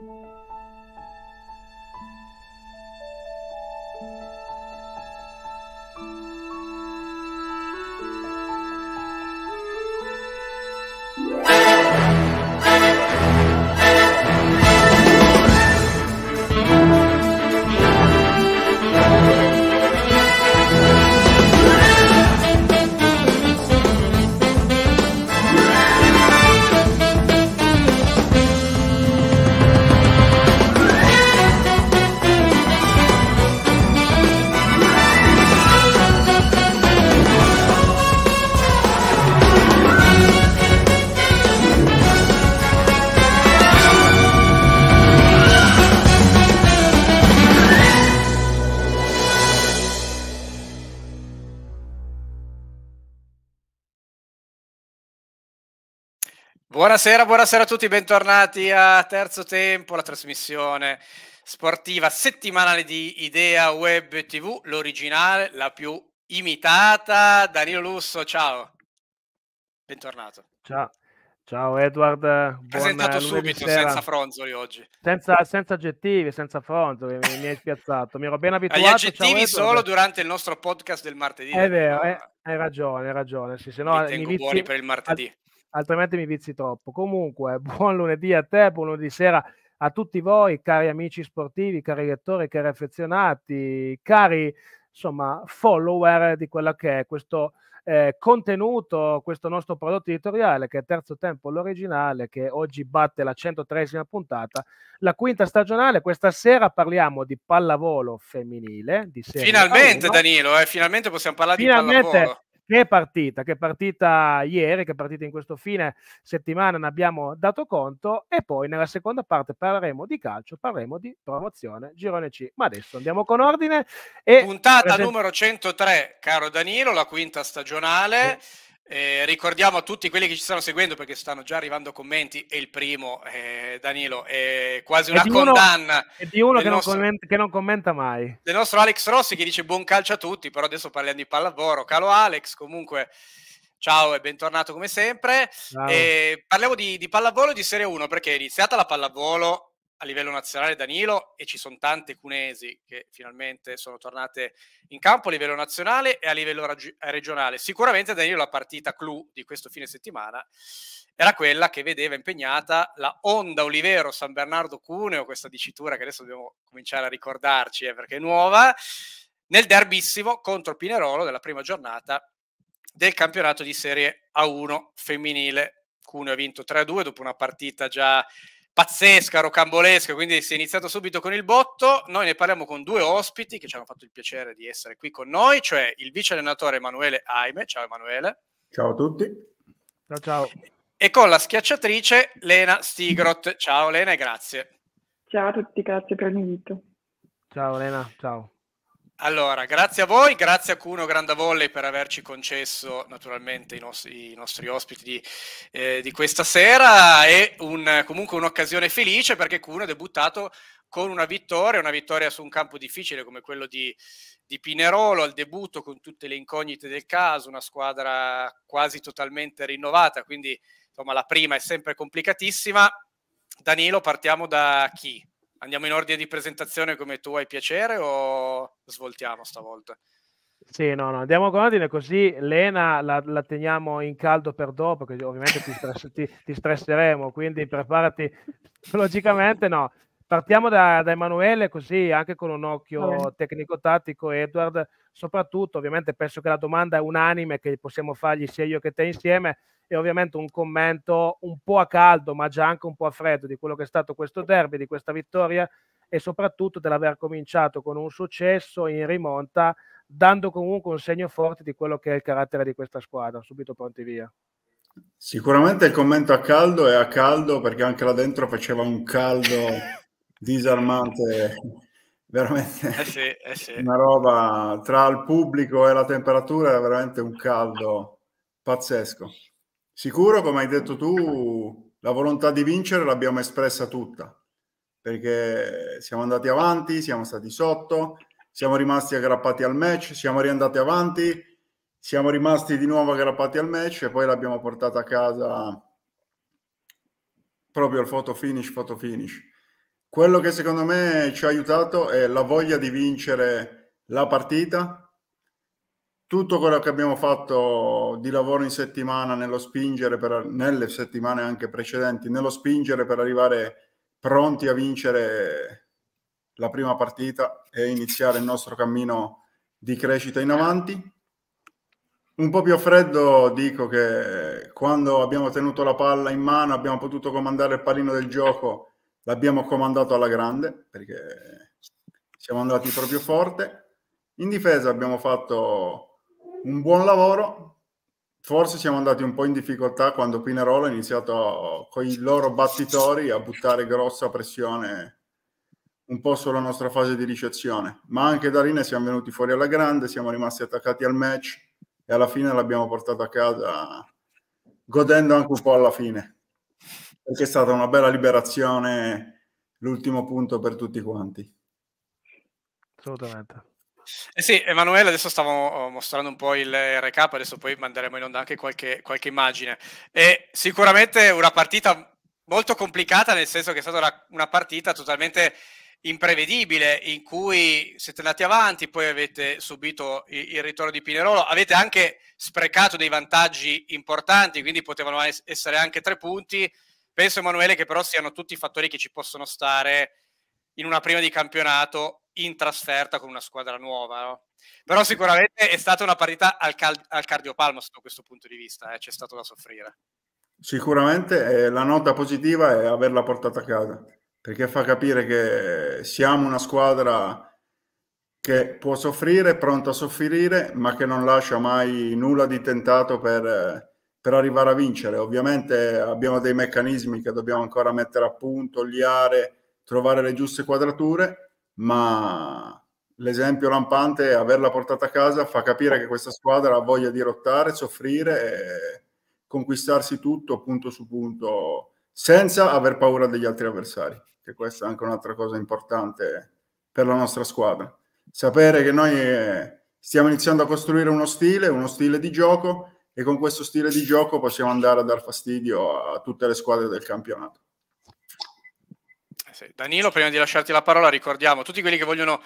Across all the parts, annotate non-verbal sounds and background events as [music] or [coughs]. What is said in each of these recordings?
Música Buonasera, buonasera a tutti, bentornati a Terzo Tempo, la trasmissione sportiva settimanale di Idea Web TV, l'originale, la più imitata. Danilo Lusso, ciao. Bentornato. Ciao. Ciao Edward, presentato subito sera. senza fronzoli oggi. Senza, senza, aggettivi, senza fronzoli, mi, mi hai spiazzato, mi ero ben abituato. Agli aggettivi solo durante il nostro podcast del martedì. È eh. vero, no? Eh, hai ragione, hai ragione. Sì, se no, li tengo inizi, buoni per il martedì altrimenti mi vizi troppo. Comunque, [laughs] buon lunedì a te, buon lunedì sera a tutti voi, cari amici sportivi, cari lettori, cari affezionati, cari insomma, follower di quello che è questo eh, contenuto, questo nostro prodotto editoriale che è Terzo Tempo l'originale, che oggi batte la 103esima puntata, la quinta stagionale. Questa sera parliamo di pallavolo femminile. Di finalmente, 1. Danilo, eh, finalmente possiamo parlare finalmente, di pallavolo. Che partita, che partita ieri, che partita in questo fine settimana, ne abbiamo dato conto e poi nella seconda parte parleremo di calcio, parleremo di promozione Girone C. Ma adesso andiamo con ordine. E Puntata present- numero 103, caro Danilo, la quinta stagionale. Sì eh, ricordiamo a tutti quelli che ci stanno seguendo perché stanno già arrivando commenti e il primo, eh, Danilo, è quasi una è uno, condanna. È di uno che, nostro, non commenta, che, non commenta, mai. Del nostro Alex Rossi che dice buon calcio a tutti, però adesso parliamo di pallavoro. Calo Alex, comunque ciao e bentornato come sempre. Eh, parliamo di, di pallavolo e di Serie 1 perché è iniziata la pallavolo a livello nazionale Danilo e ci sono tante cunesi che finalmente sono tornate in campo a livello nazionale e a livello raggi- regionale. Sicuramente Danilo la partita clou di questo fine settimana era quella che vedeva impegnata la Onda Olivero San Bernardo Cuneo, questa dicitura che adesso dobbiamo cominciare a ricordarci eh, perché è nuova, nel derbissimo contro il Pinerolo della prima giornata del campionato di Serie A1 femminile. Cuneo ha vinto 3-2 dopo una partita già pazzesca, rocambolesca, quindi si è iniziato subito con il botto. Noi ne parliamo con due ospiti che ci hanno fatto il piacere di essere qui con noi, cioè il vice allenatore Emanuele Aime. Ciao Emanuele. Ciao a tutti. Ciao ciao. E con la schiacciatrice Lena Stigrot. Ciao Lena e grazie. Ciao a tutti, grazie per l'invito. Ciao Lena, ciao. Allora, grazie a voi, grazie a Cuno Grandavolle per averci concesso naturalmente i nostri, i nostri ospiti di, eh, di, questa sera È un, comunque un'occasione felice perché Cuno è debuttato con una vittoria, una vittoria su un campo difficile come quello di, di Pinerolo al debutto con tutte le incognite del caso, una squadra quasi totalmente rinnovata, quindi insomma la prima è sempre complicatissima. Danilo, partiamo da chi? Andiamo in ordine di presentazione come tu hai piacere o svoltiamo stavolta? Sì, no, no, andiamo con ordine così Lena la, la, teniamo in caldo per dopo, perché ovviamente ti, stress, ti, ti stresseremo, quindi preparati logicamente no. Partiamo da, da, Emanuele, così anche con un occhio tecnico-tattico, Edward. Soprattutto, ovviamente, penso che la domanda è unanime, che possiamo fargli sia io che te insieme, e ovviamente un commento un po' a caldo, ma già anche un po' a freddo di quello che è stato questo derby, di questa vittoria e soprattutto dell'aver cominciato con un successo in rimonta, dando comunque un segno forte di quello che è il carattere di questa squadra. Subito pronti via. Sicuramente il commento a caldo è a caldo perché anche là dentro faceva un caldo [laughs] disarmante [laughs] veramente eh sì, eh sì. una roba tra il pubblico e la temperatura è veramente un caldo pazzesco sicuro come hai detto tu la volontà di vincere l'abbiamo espressa tutta perché siamo andati avanti siamo stati sotto siamo rimasti aggrappati al match siamo riandati avanti siamo rimasti di nuovo aggrappati al match e poi l'abbiamo portata a casa proprio il photo finish photo finish quello che secondo me ci ha aiutato è la voglia di vincere la partita, tutto quello che abbiamo fatto di lavoro in settimana, nello spingere per, nelle settimane anche precedenti, nello spingere per arrivare pronti a vincere la prima partita e iniziare il nostro cammino di crescita in avanti. Un po' più a freddo dico che quando abbiamo tenuto la palla in mano abbiamo potuto comandare il pallino del gioco l'abbiamo comandato alla grande perché siamo andati proprio forte. In difesa abbiamo fatto un buon lavoro, forse siamo andati un po' in difficoltà quando Pinerolo ha iniziato con i loro battitori a buttare grossa pressione un po' sulla nostra fase di ricezione, ma anche da lì ne siamo venuti fuori alla grande, siamo rimasti attaccati al match e alla fine l'abbiamo portato a casa godendo anche un po' alla fine perché è stata una bella liberazione, l'ultimo punto per tutti quanti. Assolutamente. Eh sì, Emanuele, adesso stavo oh, mostrando un po' il recap, adesso poi manderemo in onda anche qualche, qualche immagine. E sicuramente una partita molto complicata, nel senso che è stata una, partita totalmente imprevedibile, in cui siete andati avanti, poi avete subito il, ritorno di Pinerolo, avete anche sprecato dei vantaggi importanti, quindi potevano essere anche tre punti, Penso, Emanuele, che però siano tutti fattori che ci possono stare in una prima di campionato in trasferta con una squadra nuova. No? Però sicuramente è stata una partita al, cal- al cardiopalmo sotto questo punto di vista, eh? c'è stato da soffrire. Sicuramente eh, la nota positiva è averla portata a casa, perché fa capire che siamo una squadra che può soffrire, pronta a soffrire, ma che non lascia mai nulla di tentato per... Eh, per arrivare a vincere. Ovviamente abbiamo dei meccanismi che dobbiamo ancora mettere a punto, oliare, trovare le giuste quadrature, ma l'esempio lampante è averla portata a casa, fa capire che questa squadra ha voglia di rottare, soffrire e conquistarsi tutto punto su punto senza aver paura degli altri avversari, che questa è anche un'altra cosa importante per la nostra squadra. Sapere che noi eh, stiamo iniziando a costruire uno stile, uno stile di gioco e con questo stile di gioco possiamo andare a dar fastidio a tutte le squadre del campionato. Eh Danilo, prima di lasciarti la parola, ricordiamo tutti quelli che vogliono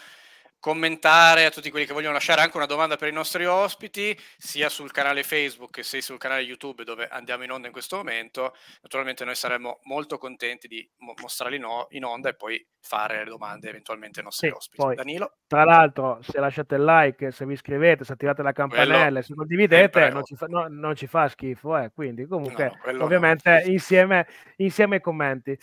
commentare a tutti quelli che vogliono lasciare anche una domanda per i nostri ospiti, sia sul canale Facebook che sul canale YouTube dove andiamo in onda in questo momento. Naturalmente noi saremmo molto contenti di mo- mostrarli no- in onda e poi fare le domande eventualmente ai nostri sì, ospiti. Poi, Danilo? Tra l'altro, se lasciate il like, se vi iscrivete, se attivate la campanella, quello se condividete, non eh, ci, no, non ci, fa, schifo. Eh. Quindi comunque, no, ovviamente, insieme, insieme ai commenti.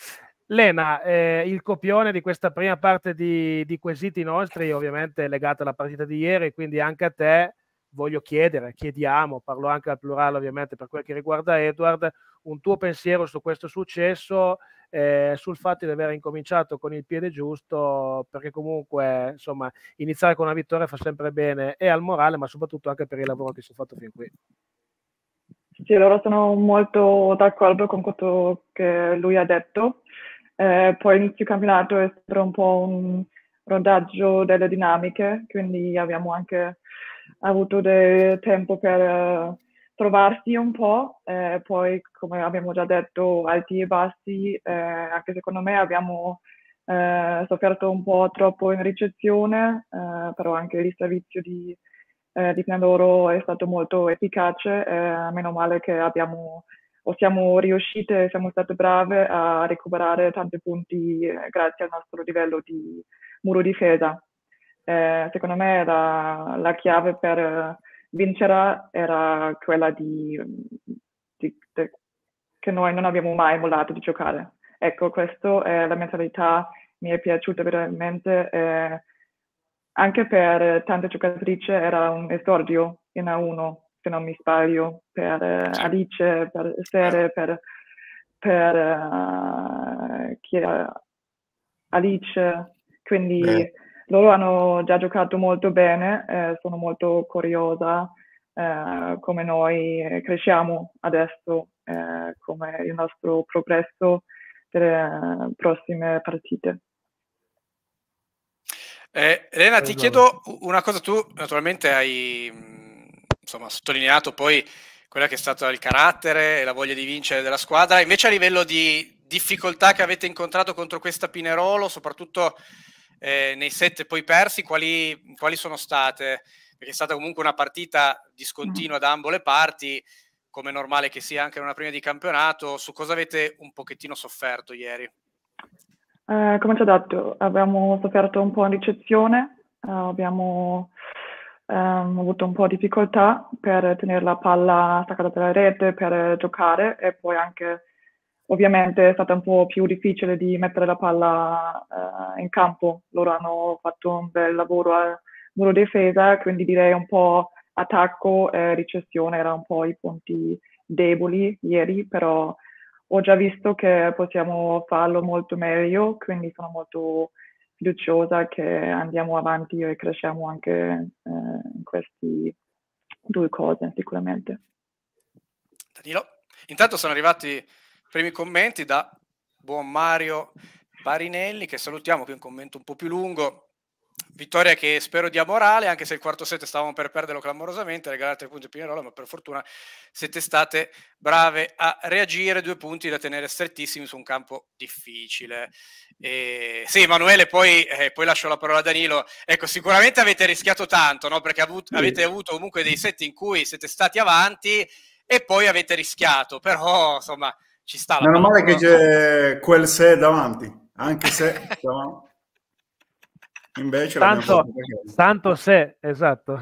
Lena, eh, il copione di questa prima parte di, di quesiti nostri ovviamente è legato alla partita di ieri, quindi anche a te voglio chiedere, chiediamo, parlo anche al plurale ovviamente per quel che riguarda Edward, un tuo pensiero su questo successo, eh, sul fatto di aver incominciato con il piede giusto, perché comunque insomma iniziare con una vittoria fa sempre bene e al morale, ma soprattutto anche per il lavoro che si è fatto fin qui. Sì, allora sono molto d'accordo con quello che lui ha detto. Eh, poi inizio campionato è sempre un po' un rodaggio delle dinamiche, quindi abbiamo anche avuto del tempo per eh, trovarsi un po', eh, poi come abbiamo già detto alti e bassi, eh, anche secondo me abbiamo eh, sofferto un po' troppo in ricezione, eh, però anche il servizio di, eh, di Pianoro è stato molto efficace, eh, meno male che abbiamo o siamo riuscite, siamo state brave a recuperare tanti punti eh, grazie al nostro livello di muro difesa. Eh, secondo me la, la, chiave per vincere era quella di, di, di, che noi non abbiamo mai mollato di giocare. Ecco, questa è la mentalità che mi è piaciuta veramente. Eh, anche per tante giocatrici era un esordio in A1 se non mi sbaglio, per eh, Alice, per Sere, ah. per, per uh, chi era? Alice, quindi Beh. loro hanno già giocato molto bene, eh, sono molto curiosa eh, come noi eh, cresciamo adesso, eh, come il nostro progresso per le prossime partite. Elena, ti esatto. chiedo una cosa, tu naturalmente hai mm, insomma, sottolineato poi quella che è stato il carattere e la voglia di vincere della squadra. Invece a livello di difficoltà che avete incontrato contro questa Pinerolo, soprattutto eh, nei set poi persi, quali, quali, sono state? Perché è stata comunque una partita discontinua mm. da ambo le parti, come è normale che sia anche in una prima di campionato. Su cosa avete un pochettino sofferto ieri? Eh, come ci ho detto, abbiamo sofferto un po' in ricezione, eh, abbiamo Um, ho avuto un po' di difficoltà per tenere la palla staccata dalla rete, per giocare e poi anche ovviamente è stato un po' più difficile di mettere la palla uh, in campo. Loro hanno fatto un bel lavoro al muro difesa, quindi direi un po' attacco e ricezione erano un po' i punti deboli ieri, però ho già visto che possiamo farlo molto meglio, quindi sono molto fiduciosa che andiamo avanti e cresciamo anche eh, in queste due cose sicuramente. Danilo, intanto sono arrivati i primi commenti da buon Mario Barinelli che salutiamo, che un commento un po' più lungo, Vittoria che spero dia morale, anche se il quarto set stavamo per perderlo clamorosamente, regalate i punti a Pinerolo, ma per fortuna siete state brave a reagire, due punti da tenere strettissimi su un campo difficile. E... Sì, Emanuele, poi, eh, poi, lascio la parola a Danilo. Ecco, sicuramente avete rischiato tanto, no? perché avut- avete avuto comunque dei set in cui siete stati avanti e poi avete rischiato, però insomma ci sta. Meno male che c'è quel set davanti, anche se... [laughs] Invece tanto, tanto se, esatto.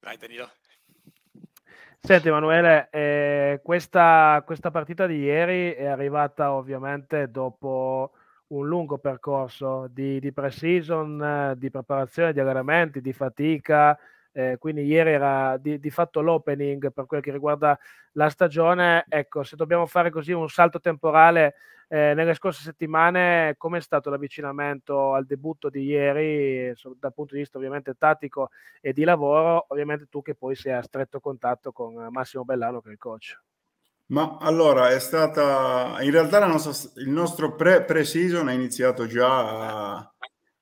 Vai [laughs] Danilo. Senti Emanuele, eh, questa, questa, partita di ieri è arrivata ovviamente dopo un lungo percorso di, di pre-season, di preparazione, di allenamenti, di fatica, eh, quindi ieri era di, di, fatto l'opening per quel che riguarda la stagione. Ecco, se dobbiamo fare così un salto temporale eh, nelle scorse settimane, com'è stato l'avvicinamento al debutto di ieri dal punto di vista ovviamente tattico e di lavoro? Ovviamente tu che poi sei a stretto contatto con Massimo Bellano che è il coach. Ma allora è stata in realtà nostra, il nostro pre-season è iniziato già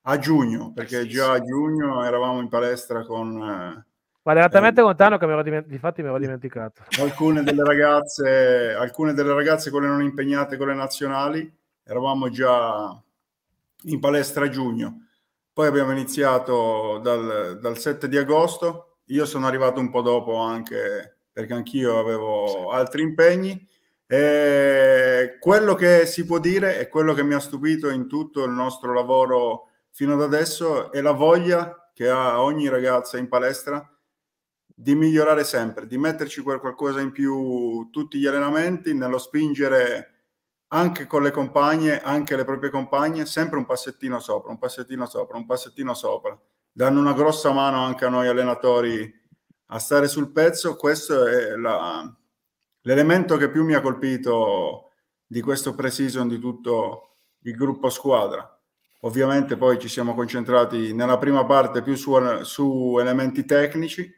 a giugno, eh perché già a giugno eravamo in palestra con... Eh, Moderatamente eh, lontano che mi ero, diment- mi ero dimenticato. Alcune delle, ragazze, [laughs] alcune delle ragazze, quelle non impegnate con le nazionali, eravamo già in palestra a giugno. Poi abbiamo iniziato dal, dal 7 di agosto, io sono arrivato un po' dopo anche perché anch'io avevo altri impegni. E quello che si può dire e quello che mi ha stupito in tutto il nostro lavoro fino ad adesso è la voglia che ha ogni ragazza in palestra di migliorare sempre, di metterci qualcosa in più tutti gli allenamenti, nello spingere anche con le compagne, anche le proprie compagne, sempre un passettino sopra, un passettino sopra, un passettino sopra. Danno una grossa mano anche a noi allenatori a stare sul pezzo. Questo è la, l'elemento che più mi ha colpito di questo pre-season di tutto il gruppo squadra. Ovviamente poi ci siamo concentrati nella prima parte più su, su elementi tecnici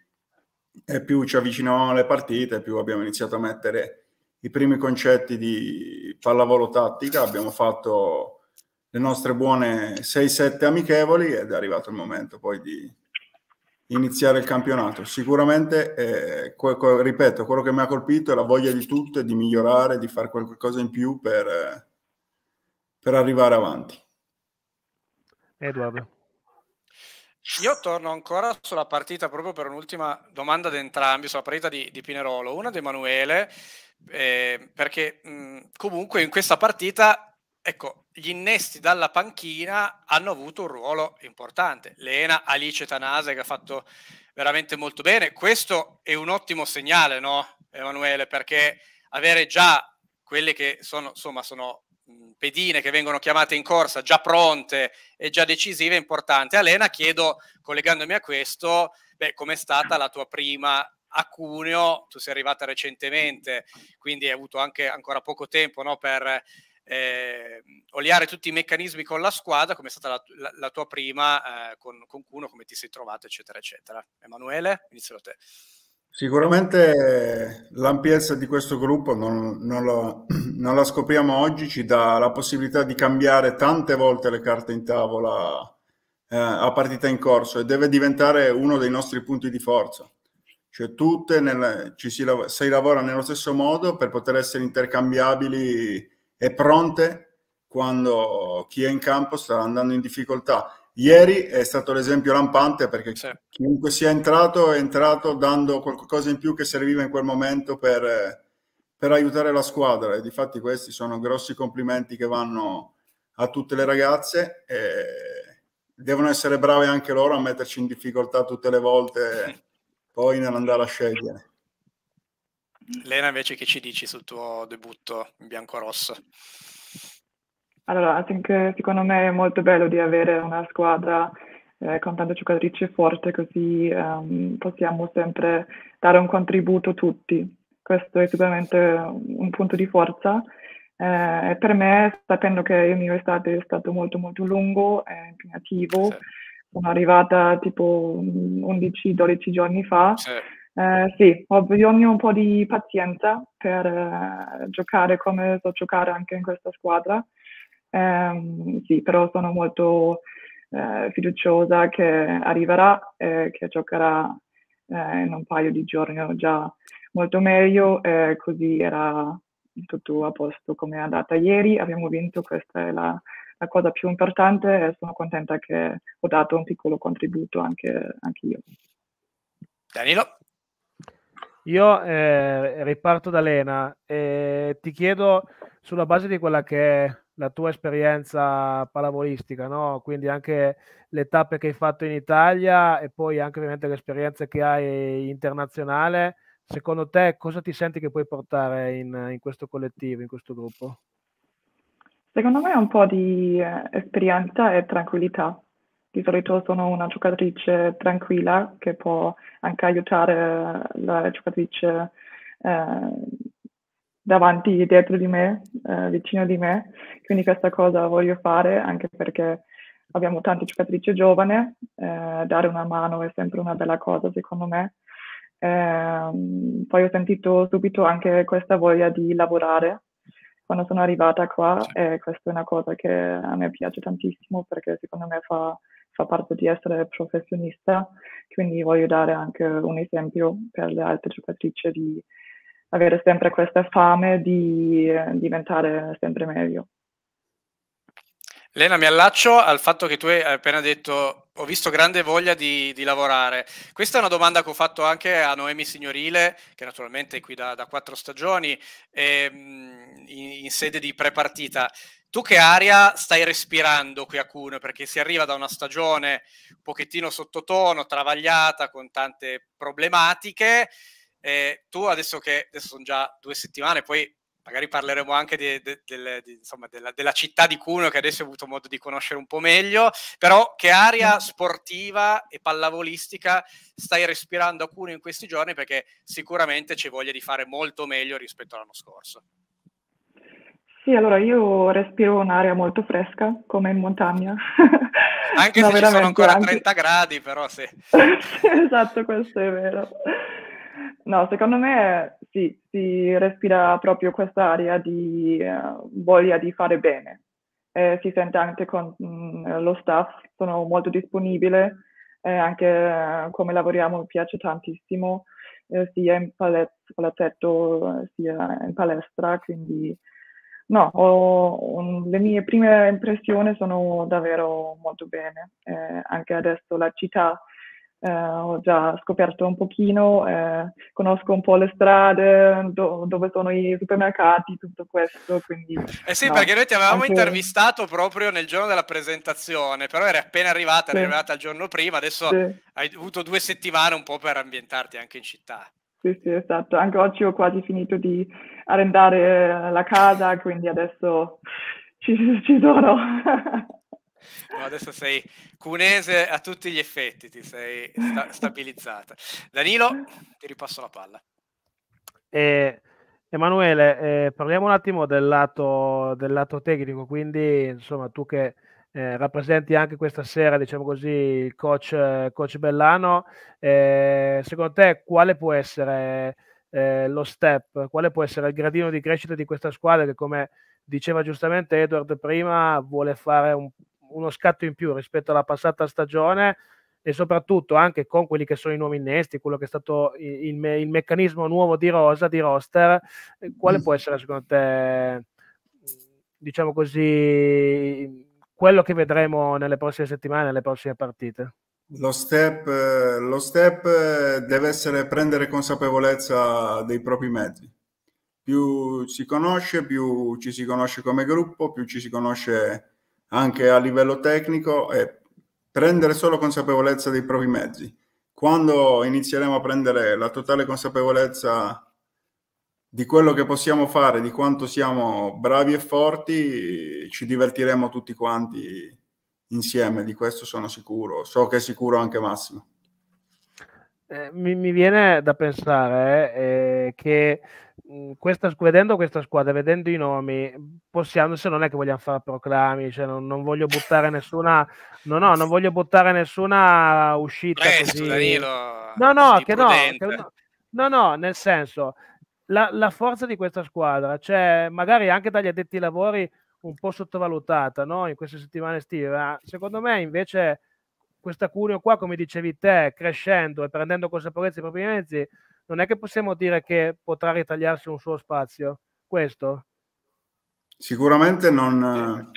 e più ci avvicinavamo alle partite, più abbiamo iniziato a mettere i primi concetti di pallavolo tattica, abbiamo fatto le nostre buone 6-7 amichevoli ed è arrivato il momento poi di iniziare il campionato. Sicuramente, eh, ripeto, quello che mi ha colpito è la voglia di tutto di migliorare, di fare qualcosa in più per, per arrivare avanti. Edoardo. Io torno ancora sulla partita proprio per un'ultima domanda ad entrambi, sulla partita di, di Pinerolo, una di Emanuele, eh, perché mh, mm, comunque in questa partita, ecco, gli innesti dalla panchina hanno avuto un ruolo importante. Lena, Alice Tanase che ha fatto veramente molto bene, questo è un ottimo segnale, no Emanuele, perché avere già quelle che sono, insomma, sono Mm, pedine che vengono chiamate in corsa già pronte e già decisive è importante. Alena, chiedo, collegandomi a questo, come è stata la tua prima a Cuneo? Tu sei arrivata recentemente, quindi hai avuto anche ancora poco tempo no, per eh, oliare tutti i meccanismi con la squadra, come è stata la, la, la tua prima eh, con, con Cuneo, come ti sei trovata, eccetera, eccetera. Emanuele, inizio da te. Sicuramente l'ampiezza di questo gruppo non, non, lo, [clears throat] non, la scopriamo oggi, ci dà la possibilità di cambiare tante volte le carte in tavola eh, a partita in corso e deve diventare uno dei nostri punti di forza. Cioè tutte nel, ci si, si lavora nello stesso modo per poter essere intercambiabili e pronte quando chi è in campo sta andando in difficoltà Ieri è stato l'esempio lampante perché sì. chiunque sia entrato è entrato dando qualcosa in più che serviva in quel momento per, per aiutare la squadra e difatti questi sono grossi complimenti che vanno a tutte le ragazze devono essere brave anche loro a metterci in difficoltà tutte le volte [laughs] poi nell'andare a scegliere. Lena invece che ci dici sul tuo debutto in bianco-rosso? Allora, Async eh, secondo me è molto bello di avere una squadra eh, con tante giocatrici forti, così um, possiamo sempre dare un contributo tutti. Questo è sicuramente un punto di forza. Eh, per me, sapendo che il mio estate è stato molto molto lungo e impegnativo, sì. sono arrivata tipo 11-12 mm, giorni fa, sì. Eh, sì, ho bisogno un po' di pazienza per eh, giocare come so giocare anche in questa squadra. Ehm, sì, però sono molto eh, fiduciosa che arriverà e che giocherà eh, in un paio di giorni già molto meglio, così era tutto a posto come è andata ieri, abbiamo vinto, questa è la, la, cosa più importante e sono contenta che ho dato un piccolo contributo anche, anche io. Danilo? Io eh, riparto da Lena e eh, ti chiedo sulla base di quella che è la tua esperienza pallavolistica, no? quindi anche le tappe che hai fatto in Italia e poi anche ovviamente l'esperienza che hai internazionale, secondo te cosa ti senti che puoi portare in, in questo collettivo, in questo gruppo? Secondo me un po' di eh, esperienza e tranquillità, di solito sono una giocatrice tranquilla che può anche aiutare la giocatrice eh, davanti e dietro di me, eh, vicino di me. Quindi questa cosa voglio fare anche perché abbiamo tante giocatrici giovani, eh, dare una mano è sempre una bella cosa secondo me. Ehm, poi ho sentito subito anche questa voglia di lavorare quando sono arrivata qua e questa è una cosa che a me piace tantissimo perché secondo me fa fa parte di essere professionista, quindi voglio dare anche un esempio per le altre giocatrici di avere sempre questa fame di eh, diventare sempre meglio. Lena, mi allaccio al fatto che tu hai appena detto ho visto grande voglia di, di, lavorare. Questa è una domanda che ho fatto anche a Noemi Signorile, che naturalmente è qui da, da quattro stagioni, e, ehm, in, in, sede di prepartita. Tu che aria stai respirando qui a Cuneo? Perché si arriva da una stagione un pochettino sottotono, travagliata, con tante problematiche. Eh, tu adesso che adesso sono già due settimane, poi magari parleremo anche di, di, di, insomma, della, della, città di Cuneo che adesso ho avuto modo di conoscere un po' meglio, però che aria mm. sportiva e pallavolistica stai respirando a Cuneo in questi giorni perché sicuramente c'è voglia di fare molto meglio rispetto all'anno scorso. Sì, allora io respiro un'aria molto fresca, come in montagna. [laughs] Anche no, [laughs] se sono ancora anche... 30 gradi, però [laughs] sì. Esatto, questo è vero. No, secondo me sì, si respira proprio questa quest'aria di uh, voglia di fare bene. Eh, si sente anche con mh, mm, lo staff, sono molto disponibile, eh, anche uh, come lavoriamo mi piace tantissimo, eh, sia in palazzetto sia in palestra, quindi No, ho, un, le mie prime impressioni sono davvero molto bene. Eh, anche adesso la città eh, ho già scoperto un pochino, eh, conosco un po' le strade, do, dove sono i supermercati, tutto questo. Quindi, eh sì, no, perché noi ti avevamo anche... intervistato proprio nel giorno della presentazione, però eri appena arrivata, sì. eri arrivata il giorno prima, adesso sì. hai avuto due settimane un po' per ambientarti anche in città. Sì, sì, esatto. Anche oggi ho quasi finito di arrendare eh, la casa, quindi adesso ci, ci sono. [laughs] No, adesso sei cunese a tutti gli effetti, ti sei sta- stabilizzata. Danilo, ti ripasso la palla. Eh, Emanuele, eh, parliamo un attimo del lato, del lato, tecnico, quindi insomma tu che eh, rappresenti anche questa sera, diciamo così, il coach, coach Bellano. Eh, secondo te quale può essere eh, lo step, quale può essere il gradino di crescita di questa squadra che come diceva giustamente Edward prima vuole fare un, uno scatto in più rispetto alla passata stagione e soprattutto anche con quelli che sono i nuovi innesti, quello che è stato il, me, il meccanismo nuovo di rosa, di roster, eh, quale mm. può essere secondo te, diciamo così, quello che vedremo nelle prossime settimane, nelle prossime partite? Lo step, lo step eh, deve essere prendere consapevolezza dei propri mezzi. Più si conosce, più ci si conosce come gruppo, più ci si conosce anche a livello tecnico e prendere solo consapevolezza dei propri mezzi. Quando inizieremo a prendere la totale consapevolezza di quello che possiamo fare, di quanto siamo bravi e forti, ci divertiremo tutti quanti insieme, di questo sono sicuro. So che è sicuro anche Massimo. Eh, mi, mi, viene da pensare eh, che questa, vedendo questa squadra, vedendo i nomi, possiamo, se non è che vogliamo fare proclami, cioè non, non, voglio buttare nessuna, no, no, non voglio buttare nessuna uscita. Presto, così. Danilo, no, no, che no, che no, no, no, nel senso, la, la, forza di questa squadra, cioè magari anche dagli addetti ai lavori un po' sottovalutata no? in queste settimane estive, secondo me invece questa Cuneo qua, come dicevi te, crescendo e prendendo consapevolezza dei propri mezzi, non è che possiamo dire che potrà ritagliarsi un suo spazio. Questo? Sicuramente non,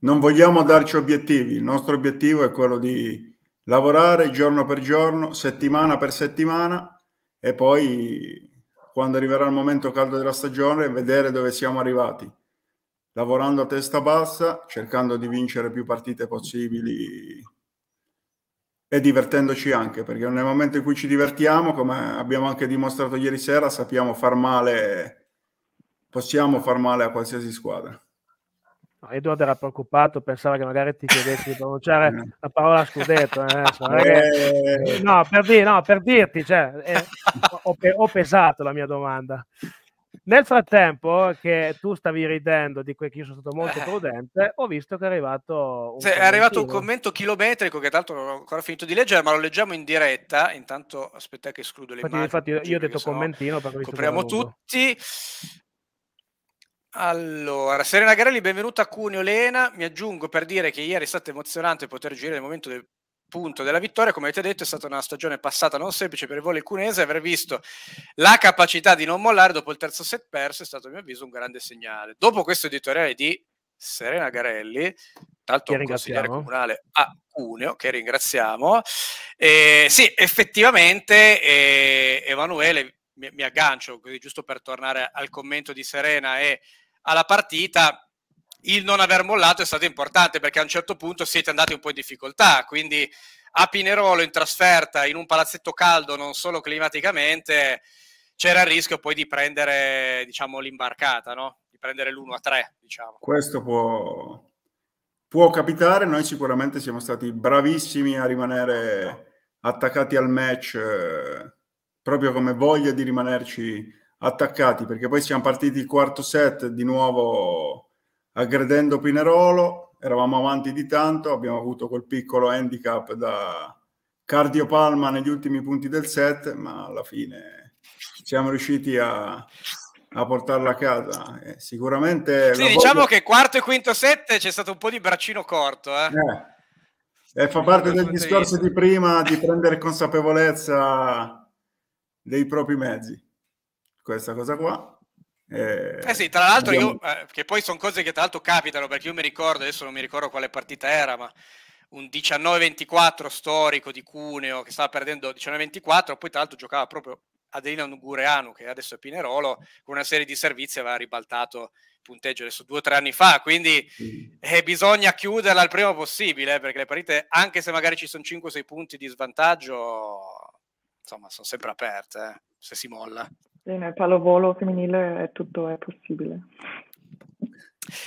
non vogliamo darci obiettivi, il nostro obiettivo è quello di lavorare giorno per giorno, settimana per settimana e poi quando arriverà il momento caldo della stagione, vedere dove siamo arrivati, lavorando a testa bassa, cercando di vincere più partite possibili e divertendoci anche, perché nel momento in cui ci divertiamo, come abbiamo anche dimostrato ieri sera, sappiamo far male, possiamo far male a qualsiasi squadra. No, Edward era preoccupato, pensava che magari ti chiedessi di pronunciare [laughs] la parola scudetto. Eh, che... Eh. no, per dir, no, per, dirti, cioè, eh, ho, ho, pesato la mia domanda. Nel frattempo che tu stavi ridendo di quel che io sono stato molto eh. prudente, ho visto che è arrivato un, sì, è arrivato un commento chilometrico che tra l'altro non ho ancora finito di leggere, ma lo leggiamo in diretta. Intanto aspetta che escludo le infatti, immagini. Infatti io, io ho detto commentino perché copriamo tutti. Allora, Serena Garelli, benvenuta a Cuneo Lena. Mi aggiungo per dire che ieri è stato emozionante poter girare il momento del punto della vittoria. Come avete detto, è stata una stagione passata non semplice per il volo il cunese. Aver visto la capacità di non mollare dopo il terzo set perso è stato, a mio avviso, un grande segnale. Dopo questo editoriale di Serena Garelli, tanto consigliere comunale a Cuneo, che ringraziamo. Eh, sì, effettivamente, eh, Emanuele mi, aggancio, così giusto per tornare al commento di Serena e alla partita, il non aver mollato è stato importante perché a un certo punto siete andati un po' in difficoltà, quindi a Pinerolo in trasferta in un palazzetto caldo, non solo climaticamente, c'era il rischio poi di prendere diciamo, l'imbarcata, no? di prendere l'1 a 3. Diciamo. Questo può, può, capitare, noi sicuramente siamo stati bravissimi a rimanere attaccati al match, eh, proprio come voglia di rimanerci attaccati perché poi siamo partiti il quarto set di nuovo aggredendo Pinerolo, eravamo avanti di tanto, abbiamo avuto quel piccolo handicap da cardiopalma negli ultimi punti del set, ma alla fine siamo riusciti a, a portarla a casa. Eh, sicuramente... Sì, diciamo voglia... che quarto e quinto set c'è stato un po' di braccino corto. Eh. eh. eh fa parte del discorso di prima di prendere consapevolezza dei propri mezzi questa cosa qua. Eh, eh sì, tra l'altro abbiamo... io, eh, che poi sono cose che tra l'altro capitano, perché io mi ricordo, adesso non mi ricordo quale partita era, ma un 19-24 storico di Cuneo che stava perdendo 19-24, poi tra l'altro giocava proprio Adelina Ngureanu, che adesso è Pinerolo, con una serie di servizi aveva ribaltato il punteggio adesso due o tre anni fa, quindi sì. eh, bisogna chiuderla il prima possibile, eh, perché le partite, anche se magari ci sono 5-6 punti di svantaggio, insomma, sono sempre aperte, eh, se si molla. Sì, nel pallavolo femminile è tutto è possibile.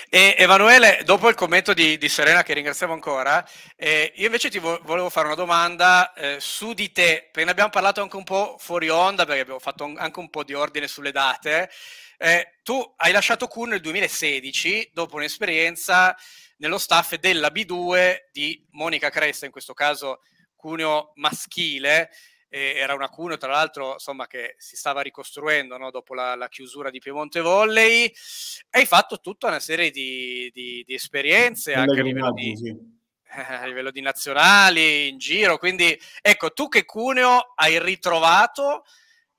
E Emanuele, dopo il commento di, di Serena, che ringraziamo ancora, eh, io invece ti vo- volevo fare una domanda eh, su di te, perché ne abbiamo parlato anche un po' fuori onda, perché abbiamo fatto un- anche un po' di ordine sulle date. Eh, tu hai lasciato Q nel 2016 dopo un'esperienza nello staff della B2 di Monica Cresta, in questo caso Cuneo maschile, eh, era una Cuneo tra l'altro insomma, che si stava ricostruendo no? dopo la, la, chiusura di Piemonte Volley, hai fatto tutta una serie di, di, di esperienze anche a livello di, sì. [laughs] a livello di nazionali, in giro, quindi ecco tu che Cuneo hai ritrovato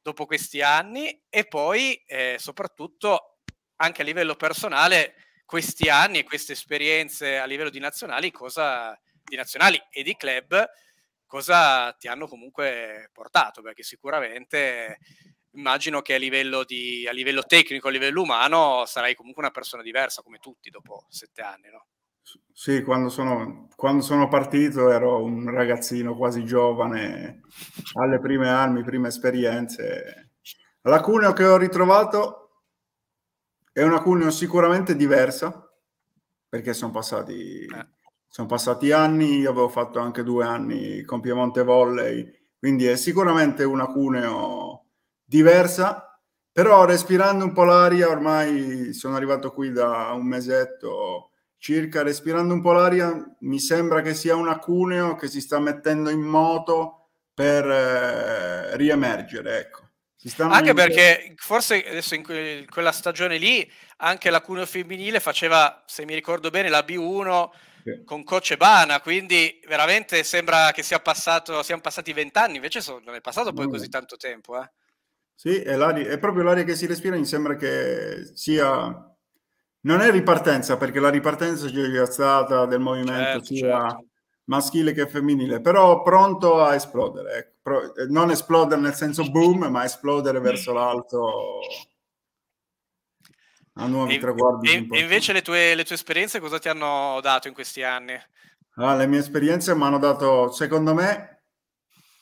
dopo questi anni e poi eh, soprattutto anche a livello personale questi anni e queste esperienze a livello di nazionali, cosa, di nazionali e di club, cosa ti hanno comunque portato, perché sicuramente immagino che a livello, di, a livello tecnico, a livello umano, sarai comunque una persona diversa come tutti dopo sette anni, no? Sì, quando sono, quando sono, partito ero un ragazzino quasi giovane, alle prime armi, prime esperienze. La Cuneo che ho ritrovato è una Cuneo sicuramente diversa, perché sono passati eh sono passati anni, io avevo fatto anche due anni con Piemonte Volley, quindi è sicuramente una cuneo diversa, però respirando un po' l'aria, ormai sono arrivato qui da un mesetto circa, respirando un po' l'aria mi sembra che sia una cuneo che si sta mettendo in moto per eh, riemergere, ecco. Anche in... perché forse adesso in quella stagione lì anche la cuneo femminile faceva, se mi ricordo bene, la B1 con Coach Ebana, quindi veramente sembra che sia passato, siano passati vent'anni, invece so, non è passato poi così tanto tempo. Eh. Sì, è, è proprio l'aria che si respira, mi sembra che sia... Non è ripartenza, perché la ripartenza c'è stata del movimento certo, sia certo. maschile che femminile, però pronto a esplodere. Ecco. Eh, non esplodere nel senso boom, ma esplodere verso l'alto a nuovi e, traguardi. E, e invece le tue, le tue, esperienze cosa ti hanno dato in questi anni? Ah, le mie esperienze mi hanno dato, secondo me,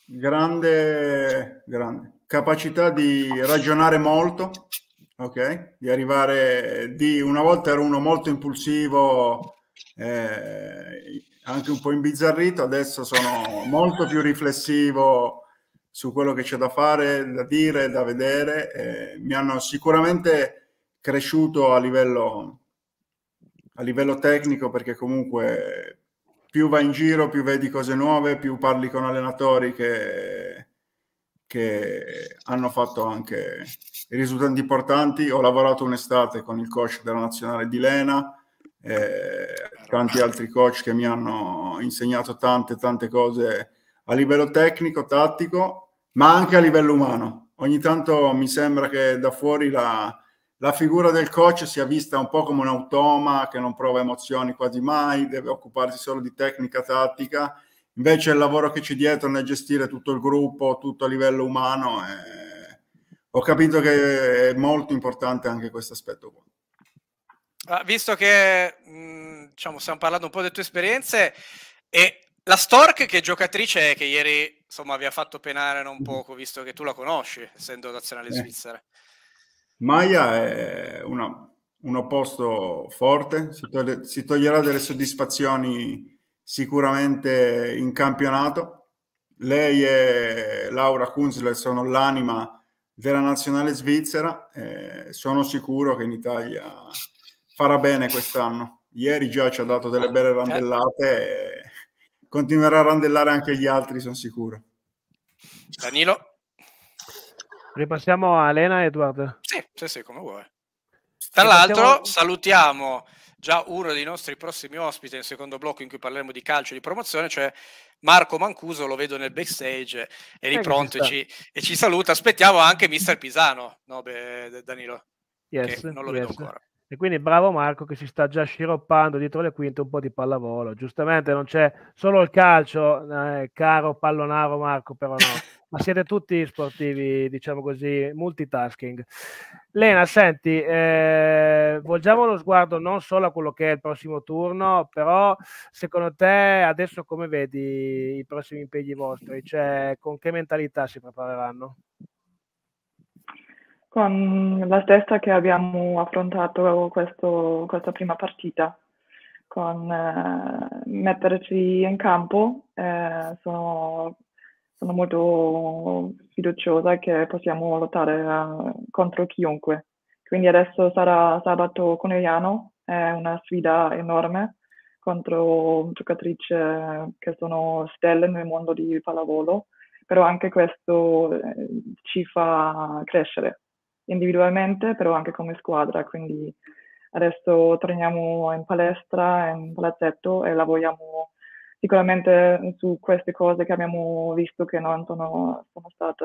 grande, grande capacità di ragionare molto, ok? Di arrivare, di, una volta ero uno molto impulsivo, eh, anche un po' imbizzarrito, adesso sono molto più riflessivo su quello che c'è da fare, da dire, da vedere. Eh, mi hanno sicuramente cresciuto a livello, a livello tecnico perché comunque più vai in giro, più vedi cose nuove, più parli con allenatori che, che hanno fatto anche risultati importanti. Ho lavorato un'estate con il coach della nazionale di Lena eh, tanti altri coach che mi hanno insegnato tante tante cose a livello tecnico, tattico, ma anche a livello umano. Ogni tanto mi sembra che da fuori la, la figura del coach sia vista un po' come un automa che non prova emozioni quasi mai, deve occuparsi solo di tecnica tattica, invece il lavoro che c'è dietro nel gestire tutto il gruppo, tutto a livello umano, eh, ho capito che è molto importante anche questo aspetto qua. Ah, visto che mh, mm, diciamo, stiamo parlando un po' delle tue esperienze, e la Stork che giocatrice è che ieri insomma, vi ha fatto penare non poco, visto che tu la conosci, essendo nazionale eh. svizzera. Maya è una, un opposto forte, si, toglie, si, toglierà delle soddisfazioni sicuramente in campionato. Lei e Laura Kunzler sono l'anima della nazionale svizzera e eh, sono sicuro che in Italia farà bene quest'anno. Ieri già ci ha dato delle belle eh, certo. randellate e continuerà a randellare anche gli altri, sono sicuro. Danilo? Ripassiamo a Elena e Edward. Sì, sì, sì, come vuoi. Tra Ripassiamo... l'altro salutiamo già uno dei nostri prossimi ospiti nel secondo blocco in cui parleremo di calcio e di promozione, cioè Marco Mancuso, lo vedo nel backstage, è lì eh, pronto e ci, e ci, saluta. Aspettiamo anche Mister Pisano, no, beh, Danilo, yes, non lo yes. vedo ancora. E quindi bravo Marco che si sta già sciroppando dietro le quinte un po' di pallavolo. Giustamente non c'è solo il calcio, eh, caro pallonaro Marco, però no. [laughs] Ma siete tutti sportivi, diciamo così, multitasking. Lena, senti, eh, volgiamo lo sguardo non solo a quello che è il prossimo turno, però secondo te adesso come vedi i prossimi impegni vostri? Cioè, con che mentalità si prepareranno? con la stessa che abbiamo affrontato questo, questa prima partita, con eh, metterci in campo. Eh, sono, sono, molto fiduciosa che possiamo lottare eh, contro chiunque. Quindi adesso sarà sabato conegliano, è una sfida enorme contro giocatrici che sono stelle nel mondo di pallavolo, però anche questo eh, ci fa crescere individualmente, però anche come squadra. Quindi adesso torniamo in palestra, in palazzetto e lavoriamo sicuramente su queste cose che abbiamo visto che non sono, sono state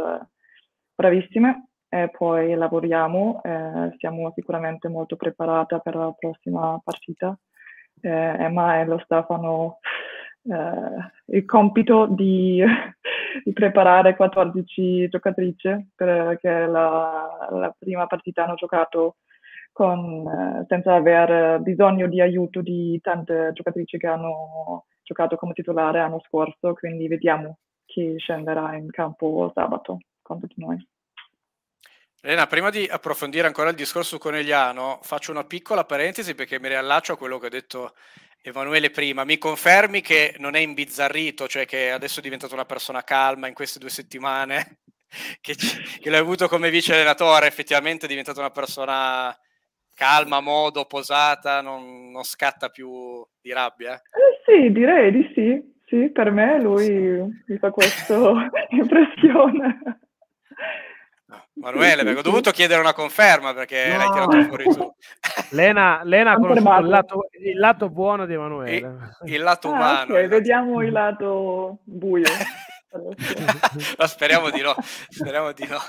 bravissime e poi lavoriamo, eh, siamo sicuramente molto preparati per la prossima partita, eh, Emma e lo Stefano eh, il compito di, [laughs] di, preparare 14 giocatrici perché la, la prima partita hanno giocato con, eh, senza aver bisogno di aiuto di tante giocatrici che hanno giocato come titolare l'anno scorso, quindi vediamo chi scenderà in campo sabato con tutti noi. Elena, prima di approfondire ancora il discorso conegliano, faccio una piccola parentesi perché mi riallaccio a quello che ha detto Emanuele prima, mi confermi che non è imbizzarrito, cioè che adesso è diventato una persona calma in queste due settimane, [laughs] che, che l'hai avuto come vice allenatore, effettivamente è diventata una persona calma, modo, posata, non, non scatta più di rabbia? Eh, eh sì, direi di sì. Sì, per me lui mi fa questa [laughs] impressione. [laughs] Manuele, perché ho dovuto chiedere una conferma perché no. l'hai tirato fuori tu. [laughs] Lena, Lena ha conosciuto il lato, il lato, buono di Emanuele. Il, il lato ah, umano. Okay, vediamo il lato buio. [laughs] no, speriamo di no, speriamo di no.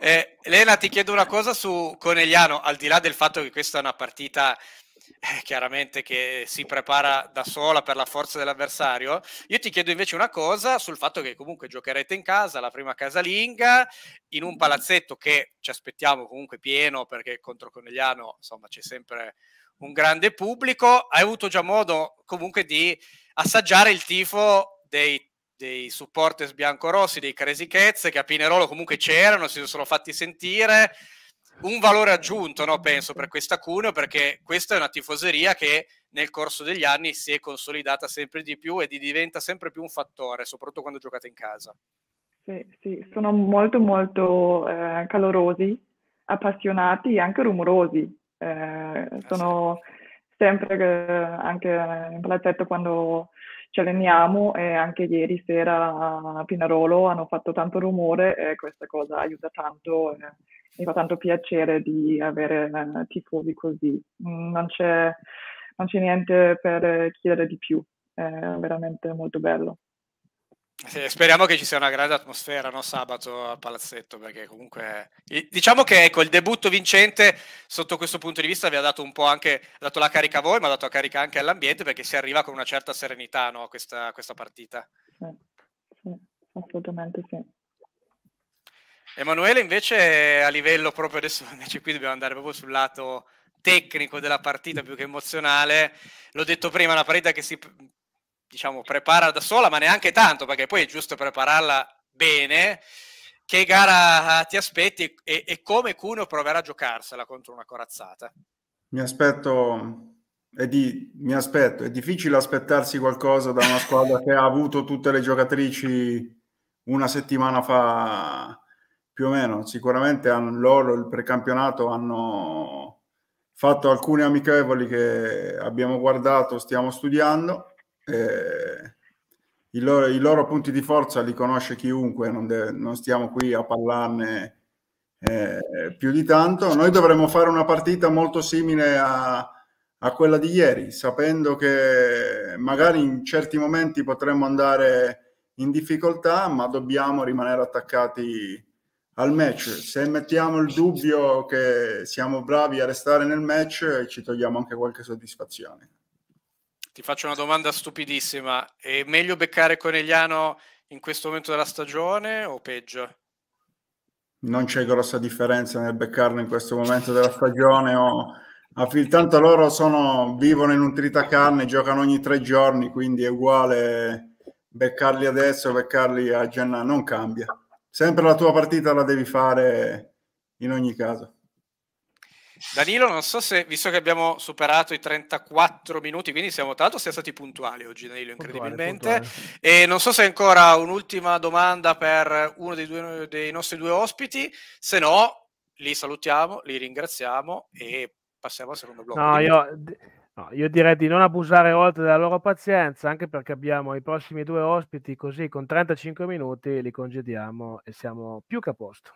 Eh, Lena, ti chiedo una cosa su Conegliano, al di là del fatto che questa è una partita eh, chiaramente che si prepara da sola per la forza dell'avversario. Io ti chiedo invece una cosa sul fatto che comunque giocherete in casa, la prima casalinga, in un palazzetto che ci aspettiamo comunque pieno perché contro Conegliano insomma c'è sempre un grande pubblico. Hai avuto già modo comunque di assaggiare il tifo dei dei supporters biancorossi, dei cresichezze che a Pinerolo comunque c'erano, si sono fatti sentire un valore aggiunto, no, penso, per questa Cuneo, perché questa è una tifoseria che nel corso degli anni si è consolidata sempre di più e diventa sempre più un fattore, soprattutto quando giocate in casa. Sì, sì sono molto molto eh, calorosi, appassionati e anche rumorosi. Eh, sono sempre eh, anche in palazzetto quando ci alleniamo e anche ieri sera a Pinarolo hanno fatto tanto rumore e questa cosa aiuta tanto. Eh mi fa tanto piacere di avere eh, tifosi così. Mm, non c'è, non c'è, niente per chiedere di più, è veramente molto bello. Sì, speriamo che ci sia una grande atmosfera no, sabato al palazzetto, perché comunque diciamo che ecco, il debutto vincente sotto questo punto di vista vi ha dato un po' anche dato la carica a voi, ma ha dato la carica anche all'ambiente perché si arriva con una certa serenità a no, questa, questa partita. Sì, sì, assolutamente sì. Emanuele invece a livello proprio adesso [laughs] invece qui dobbiamo andare proprio sul lato tecnico della partita più che emozionale, l'ho detto prima, una partita che si diciamo prepara da sola, ma neanche tanto, perché poi è giusto prepararla bene. Che gara ti aspetti e, e come Cuneo proverà a giocarsela contro una corazzata? Mi aspetto è di, mi aspetto, è difficile aspettarsi qualcosa da una squadra che ha avuto tutte le giocatrici una settimana fa più o meno. Sicuramente hanno, loro il precampionato hanno fatto alcune amichevoli che abbiamo guardato, stiamo studiando. I loro, i, loro, punti di forza li conosce chiunque, non, deve, non stiamo qui a parlarne eh, più di tanto. Noi dovremmo fare una partita molto simile a, a, quella di ieri, sapendo che magari in certi momenti potremmo andare in difficoltà, ma dobbiamo rimanere attaccati al match. Se mettiamo il dubbio che siamo bravi a restare nel match, ci togliamo anche qualche soddisfazione. Ti faccio una domanda stupidissima. È meglio beccare Conegliano in questo momento della stagione o peggio? Non c'è grossa differenza nel beccarlo in questo momento della stagione o... Tanto loro sono, vivono in nutrita carne, giocano ogni tre giorni, quindi è uguale beccarli adesso, beccarli a gennaio, non cambia sempre la tua partita la devi fare in ogni caso. Danilo, non so se, visto che abbiamo superato i 34 minuti, quindi siamo tra l'altro siamo stati puntuali oggi, Danilo, incredibilmente. Puntuale, puntuale. E non so se ancora un'ultima domanda per uno dei, due, dei nostri due ospiti, se no li salutiamo, li ringraziamo e passiamo al secondo blocco. No, io No, io direi di non abusare oltre della loro pazienza, anche perché abbiamo i prossimi due ospiti, così con 35 minuti li congediamo e siamo più che a posto.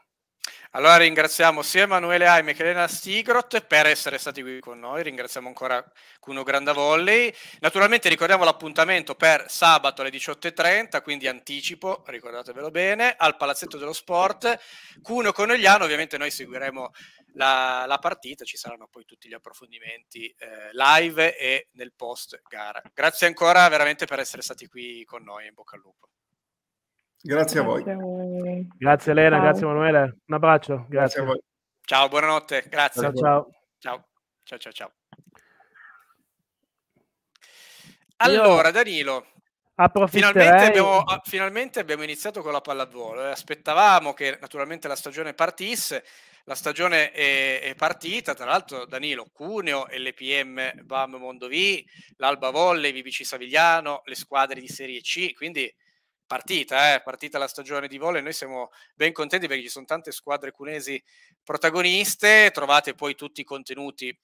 Allora ringraziamo sia Emanuele Aime che Elena Stigrot per essere stati qui con noi, ringraziamo ancora Cuno Grandavolley. Naturalmente ricordiamo l'appuntamento per sabato alle 18.30, quindi anticipo, ricordatevelo bene, al Palazzetto dello Sport. Cuno Conegliano, ovviamente noi seguiremo la, la, partita, ci saranno poi tutti gli approfondimenti eh, live e nel post gara. Grazie ancora veramente per essere stati qui con noi, in bocca al lupo. Grazie, a voi. Grazie Elena, ciao. grazie Emanuele. Un abbraccio. Grazie. grazie. a voi. Ciao, buonanotte. Grazie. Ciao, ciao. Ciao, ciao, ciao. Allora, Danilo, Finalmente abbiamo, ah, finalmente abbiamo, iniziato con la pallavolo. Eh. Aspettavamo che naturalmente la stagione partisse. La stagione è, è partita. Tra l'altro, Danilo Cuneo, LPM Bam Mondovì, l'Alba Volley, VBC Savigliano, le squadre di Serie C. Quindi partita, eh, partita la stagione di volo e noi siamo ben contenti perché ci sono tante squadre cunesi protagoniste, trovate poi tutti i contenuti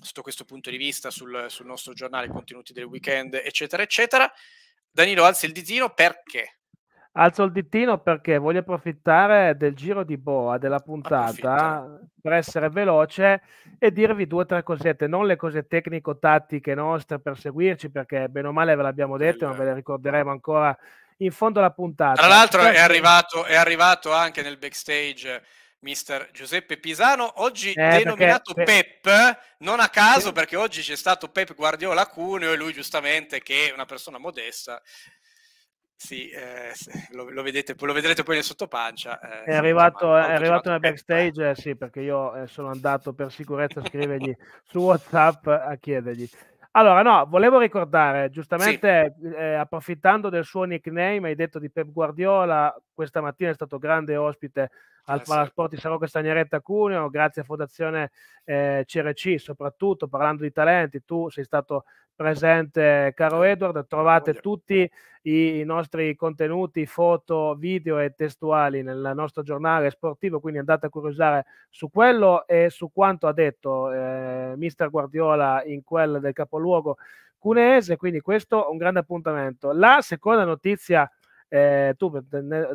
sotto questo punto di vista sul, sul nostro giornale, contenuti del weekend, eccetera, eccetera. Danilo alzi il ditino perché? Alzo il ditino perché voglio approfittare del giro di boa della puntata per essere veloce e dirvi due o tre cosette, non le cose tecnico-tattiche nostre per seguirci, perché bene o male ve l'abbiamo detto, ma ve le ricorderemo ancora in fondo alla puntata. Tra l'altro è cioè, arrivato, è arrivato anche nel backstage mister Giuseppe Pisano, oggi eh, denominato perché, Pep, non a caso sì. perché oggi c'è stato Pep Guardiola Cuneo e lui giustamente che è una persona modesta. Sì, eh, lo, lo, vedete, lo, vedrete poi nel sottopancia. Eh, è arrivato, ma, è arrivato nel eh. backstage, eh, sì, perché io eh, sono andato per sicurezza a scrivergli su WhatsApp a chiedergli allora, no, volevo ricordare, giustamente sì. eh, approfittando del suo nickname, hai detto di Pep Guardiola, questa mattina è stato grande ospite al eh, Palasport di Savo Castagneretta Cuneo, grazie a Fondazione eh, CRC, soprattutto parlando di talenti, tu sei stato presente, caro eh, Edward, trovate tutti i, i nostri contenuti, foto, video e testuali nel nostro giornale sportivo, quindi andate a curiosare su quello e su quanto ha detto eh, mister Guardiola in quel del capoluogo cuneese, quindi questo è un grande appuntamento. La seconda notizia eh, tu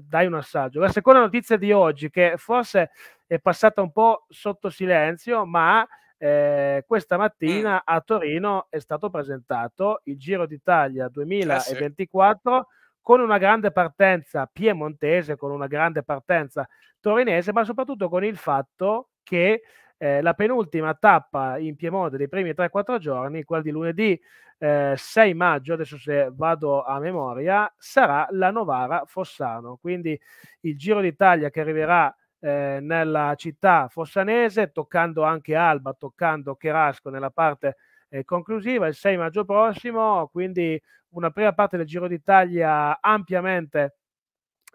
dai un assaggio. La seconda notizia di oggi, che forse è passata un po' sotto silenzio, ma eh, questa mattina mm. a Torino è stato presentato il Giro d'Italia 2024 eh sì. con una grande partenza piemontese, con una grande partenza torinese, ma soprattutto con il fatto che eh, la penultima tappa in Piemonte dei primi 3-4 giorni, quella di lunedì eh, 6 maggio, adesso se vado a memoria, sarà la Novara Fossano, quindi il Giro d'Italia che arriverà eh, nella città fossanese, toccando anche Alba, toccando Cherasco nella parte eh, conclusiva il 6 maggio prossimo, quindi una prima parte del Giro d'Italia ampiamente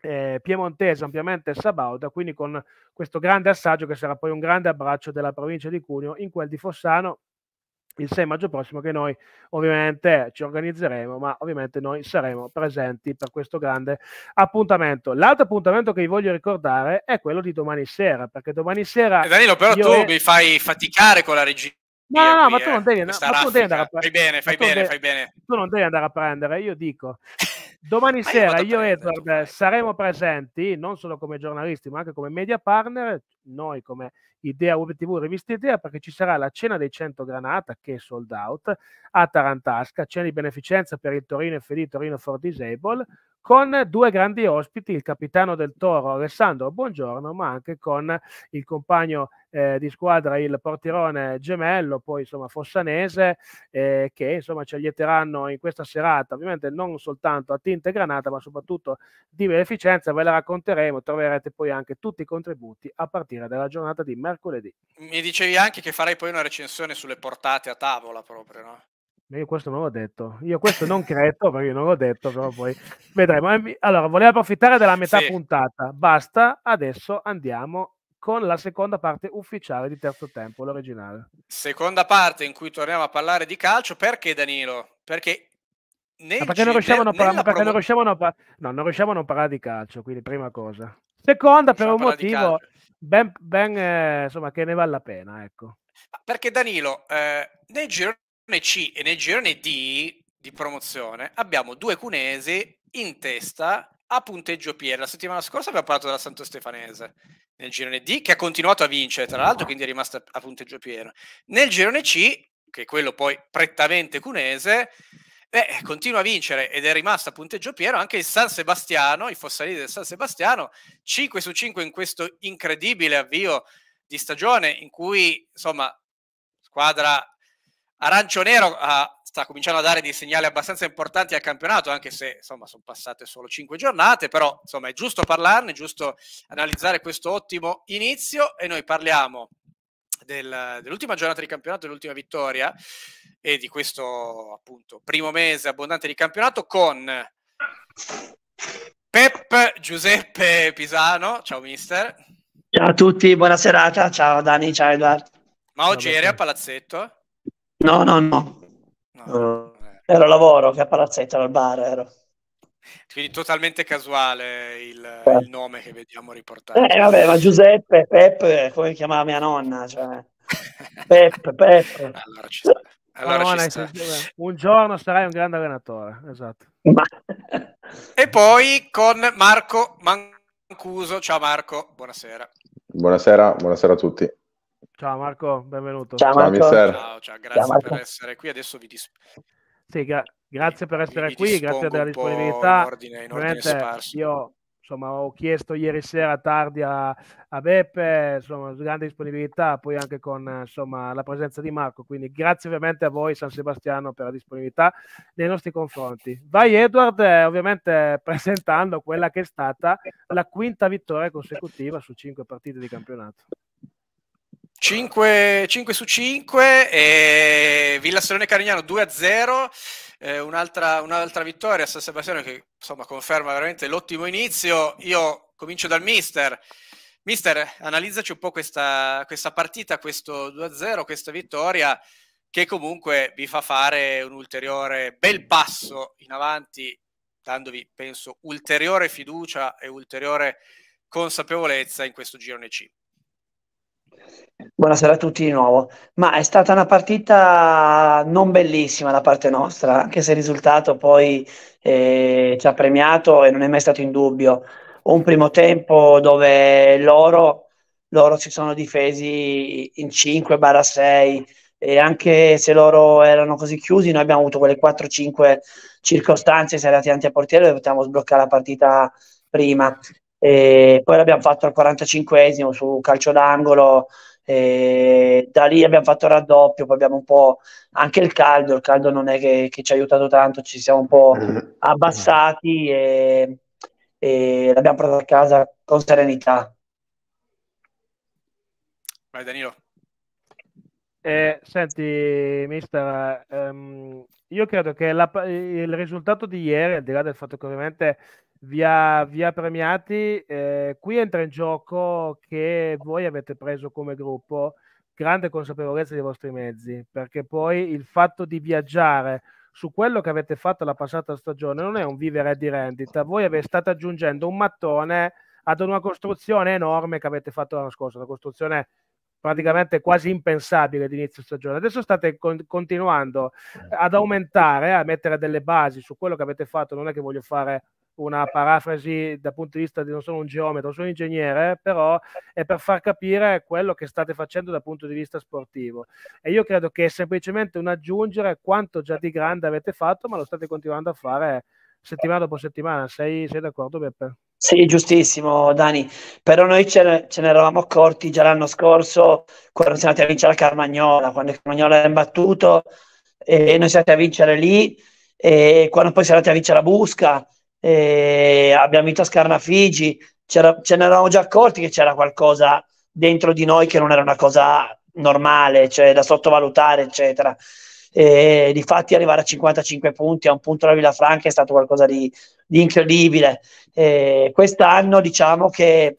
eh, piemontese ampiamente sabauda, quindi con questo grande assaggio che sarà poi un grande abbraccio della provincia di Cuneo in quel di Fossano il 6 maggio prossimo che noi ovviamente ci organizzeremo, ma ovviamente noi saremo presenti per questo grande appuntamento. L'altro appuntamento che vi voglio ricordare è quello di domani sera, perché domani sera... Eh, Danilo, però tu e... mi fai faticare con la regia. No, no, no, eh, ma tu non devi, andare a prendere. Fai bene, fai bene, fai bene. Tu non devi andare a prendere, io dico. [laughs] Domani sera io, io e Edward eh, saremo presenti, non solo come giornalisti, ma anche come media partner, noi come Idea Web TV, rivista Idea, perché ci sarà la cena dei 100 Granata, che è sold out, a Tarantasca, cena di beneficenza per il Torino FD, Torino for Disable, con due grandi ospiti, il capitano del Toro Alessandro Buongiorno, ma anche con il compagno eh, di squadra, il portirone gemello, poi insomma Fossanese, eh, che insomma ci aiuteranno in questa serata, ovviamente non soltanto a tinta e granata, ma soprattutto di beneficenza, ve la racconteremo, troverete poi anche tutti i contributi a partire dalla giornata di mercoledì. Mi dicevi anche che farei poi una recensione sulle portate a tavola proprio, no? Io questo non l'ho detto. Io questo non credo perché io non l'ho detto, però poi vedremo. Eh, allora, volevo approfittare della metà sì. puntata. Basta, adesso andiamo con la seconda parte ufficiale di terzo tempo, l'originale. Seconda parte in cui torniamo a parlare di calcio. Perché Danilo? Perché nel, perché non riusciamo, nel, parla- perché promo- non, riusciamo a no, non riusciamo a non parlare di calcio, quindi prima cosa. Seconda, per un motivo ben, ben eh, insomma, che ne vale la pena. Ecco. Perché Danilo, eh, nel giro c e nel girone D di promozione abbiamo due cunesi in testa a punteggio Pier. La settimana scorsa abbiamo parlato della Santo Stefanese nel girone D, che ha continuato a vincere, tra l'altro, quindi è rimasta a punteggio Pier. Nel girone C, che è quello poi prettamente cunese, beh, continua a vincere ed è rimasta a punteggio pieno anche il San Sebastiano, i Fossalini del San Sebastiano, 5 su 5 in questo incredibile avvio di stagione in cui, insomma, squadra arancio-nero ha, ah, sta cominciando a dare dei segnali abbastanza importanti al campionato, anche se insomma sono passate solo cinque giornate, però insomma è giusto parlarne, è giusto analizzare questo ottimo inizio e noi parliamo del, dell'ultima giornata di campionato, dell'ultima vittoria e di questo appunto primo mese abbondante di campionato con Pep Giuseppe Pisano, ciao mister. Ciao a tutti, buona serata, ciao Dani, ciao Edoardo. Ma oggi eri a Palazzetto? No, no, no. no. Eh. Ero lavoro che a Palazzetto, al bar ero. Quindi totalmente casuale il, eh. il, nome che vediamo riportato. Eh vabbè, ma Giuseppe, Peppe, come chiamava mia nonna, cioè. [laughs] Peppe, Peppe. Allora ci sta. Allora ci sta. Un giorno sarai un grande allenatore, esatto. Ma... [laughs] E poi con Marco Mancuso. Ciao Marco, buonasera. Buonasera, buonasera a tutti. Ciao Marco, benvenuto. Ciao, Marco. Ciao, ciao, grazie ciao, Marco. per essere qui. Adesso vi dis... Sì, gra- grazie per essere vi qui, grazie della disponibilità. In ordine, in ordine io insomma, ho chiesto ieri sera tardi a, a Beppe, insomma, grande disponibilità, poi anche con insomma, la presenza di Marco, quindi grazie ovviamente a voi San Sebastiano per la disponibilità nei nostri confronti. Vai Edward, eh, ovviamente [laughs] presentando quella che è stata la quinta vittoria consecutiva su cinque partite di campionato. 5, 5 su 5 e Villa Salone Carignano 2 a 0. Eh, un'altra, un'altra, vittoria a San Sebastiano che insomma conferma veramente l'ottimo inizio. Io comincio dal mister. Mister, analizzaci un po' questa, questa partita, questo 2-0, a questa vittoria che comunque vi fa fare un ulteriore bel passo in avanti, dandovi, penso, ulteriore fiducia e ulteriore consapevolezza in questo girone C. Buonasera a tutti di nuovo. Ma è stata una partita non bellissima da parte nostra, anche se il risultato poi eh, ci ha premiato e non è mai stato in dubbio. Un primo tempo dove loro, loro si sono difesi in 5-6 e anche se loro erano così chiusi, noi abbiamo avuto quelle 4-5 circostanze, si è arrivati avanti a portiere e potevamo sbloccare la partita prima. E poi l'abbiamo fatto al 45esimo su calcio d'angolo. E da lì abbiamo fatto il raddoppio, poi abbiamo un po' anche il caldo, il caldo non è che, che ci ha aiutato tanto, ci siamo un po' [laughs] abbassati e, e l'abbiamo portato a casa con serenità. Vai Danilo. Eh, senti, mister, um, io credo che la, il risultato di ieri, al di là del fatto che ovviamente vi ha, premiati. Eh, qui entra in gioco che voi avete preso come gruppo grande consapevolezza dei vostri mezzi, perché poi il fatto di viaggiare su quello che avete fatto la passata stagione non è un vivere di rendita, voi avete, state aggiungendo un mattone ad una costruzione enorme che avete fatto l'anno scorso, una costruzione praticamente quasi impensabile di inizio stagione. Adesso state con- continuando ad aumentare, a mettere delle basi su quello che avete fatto, non è che voglio fare una parafrasi dal punto di vista di non sono un geometra, sono un ingegnere, però è per far capire quello che state facendo dal punto di vista sportivo. E io credo che è semplicemente un aggiungere quanto già di grande avete fatto, ma lo state continuando a fare settimana dopo settimana. Sei, sei d'accordo, Beppe? Sì, giustissimo, Dani. Però noi ce ne, ce ne eravamo accorti già l'anno scorso quando siamo andati a vincere la Carmagnola, quando il Carmagnola era imbattuto e noi siamo andati a vincere lì. E quando poi siamo andati a vincere la Busca, eh, abbiamo vinto a Scarnafigi, c'era, ce ne eravamo già accorti che c'era qualcosa dentro di noi che non era una cosa normale, cioè da sottovalutare, eccetera. E difatti arrivare a 55 punti a un punto Villa Franca è stato qualcosa di, di incredibile. E quest'anno diciamo che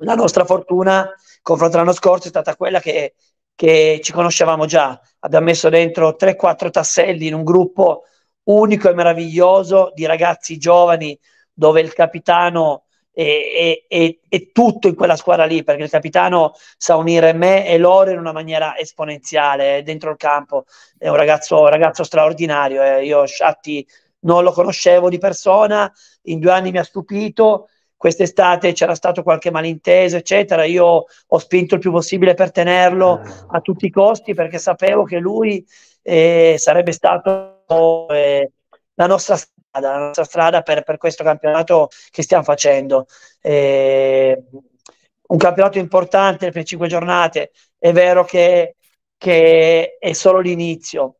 la nostra fortuna, confronto all'anno scorso, è stata quella che, che ci conoscevamo già. Abbiamo messo dentro 3-4 tasselli in un gruppo unico e meraviglioso di ragazzi giovani dove il capitano è, è, è, tutto in quella squadra lì perché il capitano sa unire me e loro in una maniera esponenziale eh, dentro il campo è un ragazzo, un ragazzo straordinario eh. io Sciatti non lo conoscevo di persona in due anni mi ha stupito quest'estate c'era stato qualche malinteso, eccetera. Io ho spinto il più possibile per tenerlo ah. a tutti i costi perché sapevo che lui eh, sarebbe stato la nostra strada, la nostra strada per, per questo campionato che stiamo facendo. Eh, un campionato importante per cinque giornate, è vero che, che è solo l'inizio,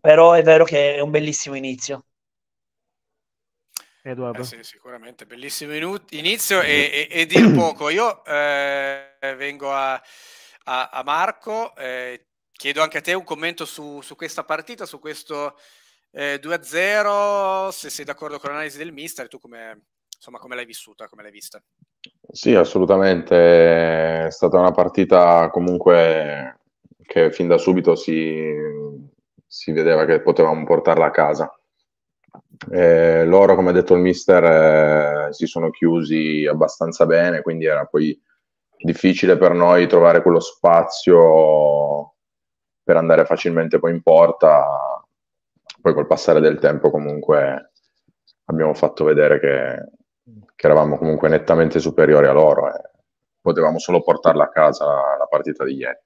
però è vero che è un bellissimo inizio. Edoardo. Eh sì, sicuramente, bellissimo inizio e, e, e dir poco. Io eh, vengo a, a, a Marco, eh, chiedo anche a te un commento su, su questa partita, su questo eh, 2-0, se sei d'accordo con l'analisi del mister, tu come, insomma, come l'hai vissuta, come l'hai vista? Sì, assolutamente, è stata una partita comunque che fin da subito si, si vedeva che potevamo portarla a casa. Eh, loro, come ha detto il mister, eh, si sono chiusi abbastanza bene, quindi era poi difficile per noi trovare quello spazio per andare facilmente poi in porta. Poi col passare del tempo comunque abbiamo fatto vedere che, che eravamo comunque nettamente superiori a loro e eh. potevamo solo portarla a casa la, la partita di ieri.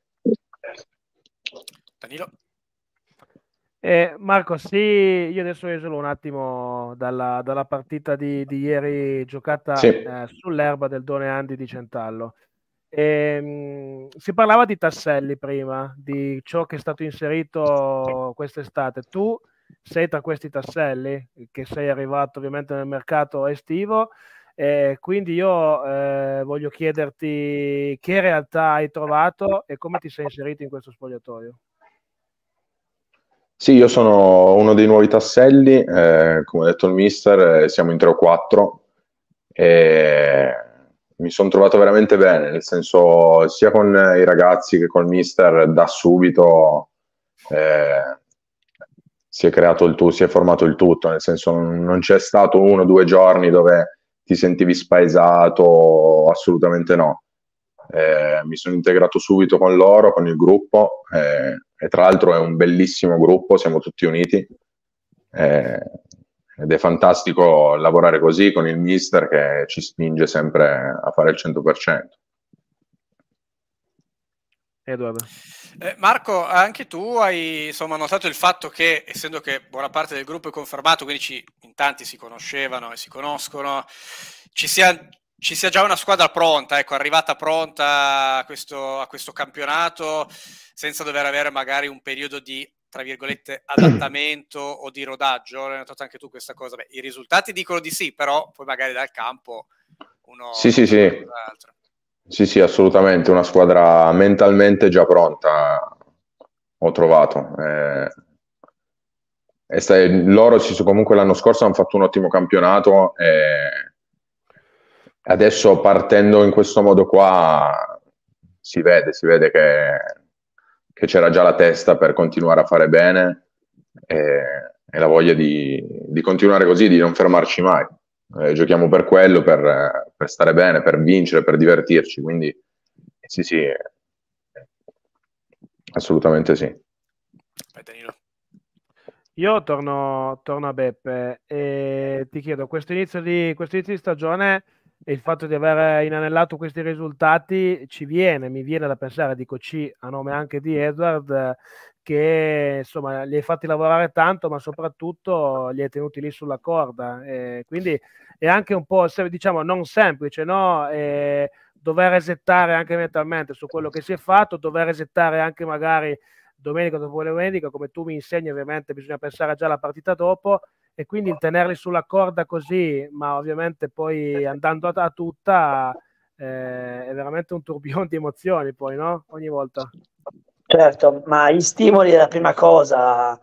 Danilo? Eh, Marco, sì, io adesso esolo un attimo dalla, dalla partita di, di, ieri giocata sì. eh, sull'erba del Done Andi di Centallo. Ehm, si parlava di tasselli prima, di ciò che è stato inserito quest'estate. Tu sei tra questi tasselli, che sei arrivato ovviamente nel mercato estivo. Eh, quindi io eh, voglio chiederti che realtà hai trovato e come ti sei inserito in questo spogliatoio. Sì, io sono uno dei nuovi tasselli, eh, come ha detto il mister, eh, siamo in 3 o 4 e mi sono trovato veramente bene, nel senso sia con eh, i ragazzi che col mister da subito eh, si è creato il tutto, si è formato il tutto, nel senso non c'è stato uno o due giorni dove ti sentivi spaesato, assolutamente no. Eh, mi sono integrato subito con loro, con il gruppo eh, e tra l'altro è un bellissimo gruppo, siamo tutti uniti. Eh, ed è fantastico lavorare così con il mister che ci spinge sempre a fare il 100%. Edoardo. Eh, Marco, anche tu hai insomma, notato il fatto che, essendo che buona parte del gruppo è confermato, quindi ci, in tanti si conoscevano e si conoscono, ci sia, ci sia già una squadra pronta, ecco, arrivata pronta a questo, a questo campionato, senza dover avere magari un periodo di tra virgolette, adattamento o di rodaggio? L'hai notato anche tu questa cosa? Beh, I risultati dicono di sì, però poi magari dal campo uno... Sì, sì, sì. Sì, sì, assolutamente. Una squadra mentalmente già pronta, ho trovato. Eh, e stai, loro si, comunque l'anno scorso hanno fatto un ottimo campionato e adesso partendo in questo modo qua si vede, si vede che che c'era già la testa per continuare a fare bene e, e la voglia di, di, continuare così, di non fermarci mai. Eh, giochiamo per quello, per, per, stare bene, per vincere, per divertirci, quindi sì, sì, assolutamente sì. Io torno, torno a Beppe e ti chiedo, questo inizio di, questo inizio di stagione e il fatto di aver inanellato questi risultati ci viene, mi viene da pensare, dico ci a nome anche di Edward, che insomma li hai fatti lavorare tanto, ma soprattutto li hai tenuti lì sulla corda. E quindi è anche un po', diciamo, non semplice, no? E dover resettare anche mentalmente su quello che si è fatto, dover resettare anche magari domenica dopo domenica, come tu mi insegni, ovviamente bisogna pensare già alla partita dopo e quindi il tenerli sulla corda così, ma ovviamente poi andando a, tutta eh, è veramente un tourbillon di emozioni poi, no? Ogni volta. Certo, ma gli stimoli è la prima cosa,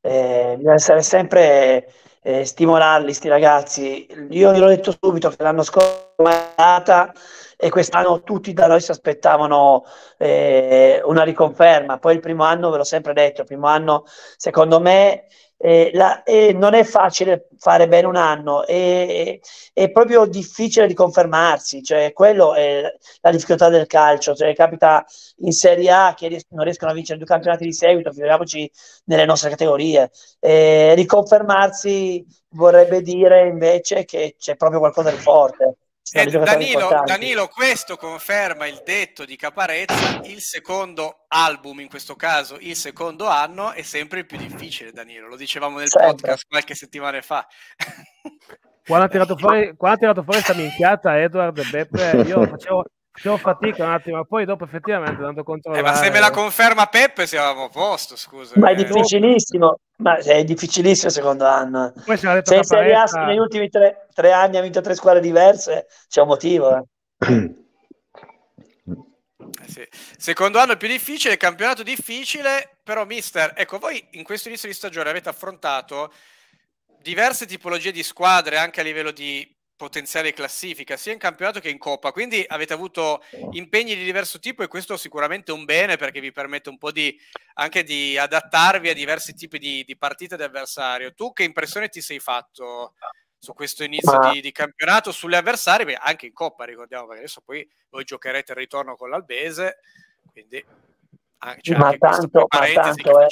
eh, bisogna essere sempre eh, stimolarli, questi ragazzi. Io gliel'ho detto subito che l'anno scorso è andata e quest'anno tutti da noi si aspettavano eh, una riconferma. Poi il primo anno, ve l'ho sempre detto, il primo anno secondo me eh, la, eh, non è facile fare bene un anno, è, è proprio difficile riconfermarsi, cioè quello è la difficoltà del calcio, cioè, capita in Serie A che ries- non riescono a vincere due campionati di seguito, figuriamoci nelle nostre categorie. Eh, riconfermarsi vorrebbe dire invece che c'è proprio qualcosa di forte. Eh, Danilo, Danilo, questo conferma il detto di Caparezza, il secondo album, in questo caso il secondo anno, è sempre il più difficile, Danilo, lo dicevamo nel sempre. podcast qualche settimana fa. Quando ha tirato fuori, quando ha tirato fuori questa minchiata Edward Beppe, io facevo, Facciamo fatica un attimo, poi dopo effettivamente tanto controllo. Eh, ma se me la conferma Peppe siamo a posto, scusa. Ma è difficilissimo, ma è difficilissimo secondo anno. Poi se in Serie parezza... A negli ultimi tre, tre, anni ha vinto tre squadre diverse, c'è un motivo. Eh, eh sì. Secondo anno più difficile, campionato difficile, però mister, ecco voi in questo inizio di stagione avete affrontato diverse tipologie di squadre anche a livello di potenziale classifica sia in campionato che in coppa quindi avete avuto impegni di diverso tipo e questo sicuramente è un bene perché vi permette un po' di anche di adattarvi a diversi tipi di, di partite di avversario tu che impressione ti sei fatto su questo inizio di, di, campionato sulle avversarie beh, anche in coppa ricordiamo perché adesso poi voi giocherete il ritorno con l'Albese quindi c'è ma, tanto, ma tanto, eh,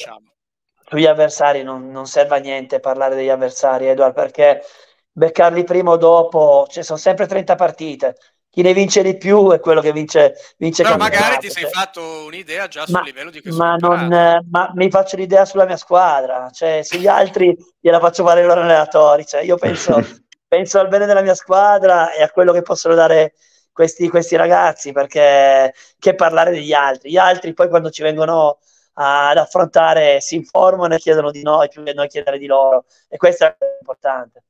sugli avversari non, non, serve a niente parlare degli avversari, Edward, perché beccarli prima o dopo, cioè, sono sempre 30 partite. Chi ne vince di più è quello che vince. vince Però magari ti sei fatto un'idea già sul livello di questo. Ma, non, ma mi faccio l'idea sulla mia squadra, cioè sugli altri gliela faccio fare loro allenatori. Cioè, io penso, [laughs] penso al bene della mia squadra e a quello che possono dare questi, questi, ragazzi perché che parlare degli altri. Gli altri poi quando ci vengono ad affrontare si informano e chiedono di noi più che noi chiedere di loro e questo è importante.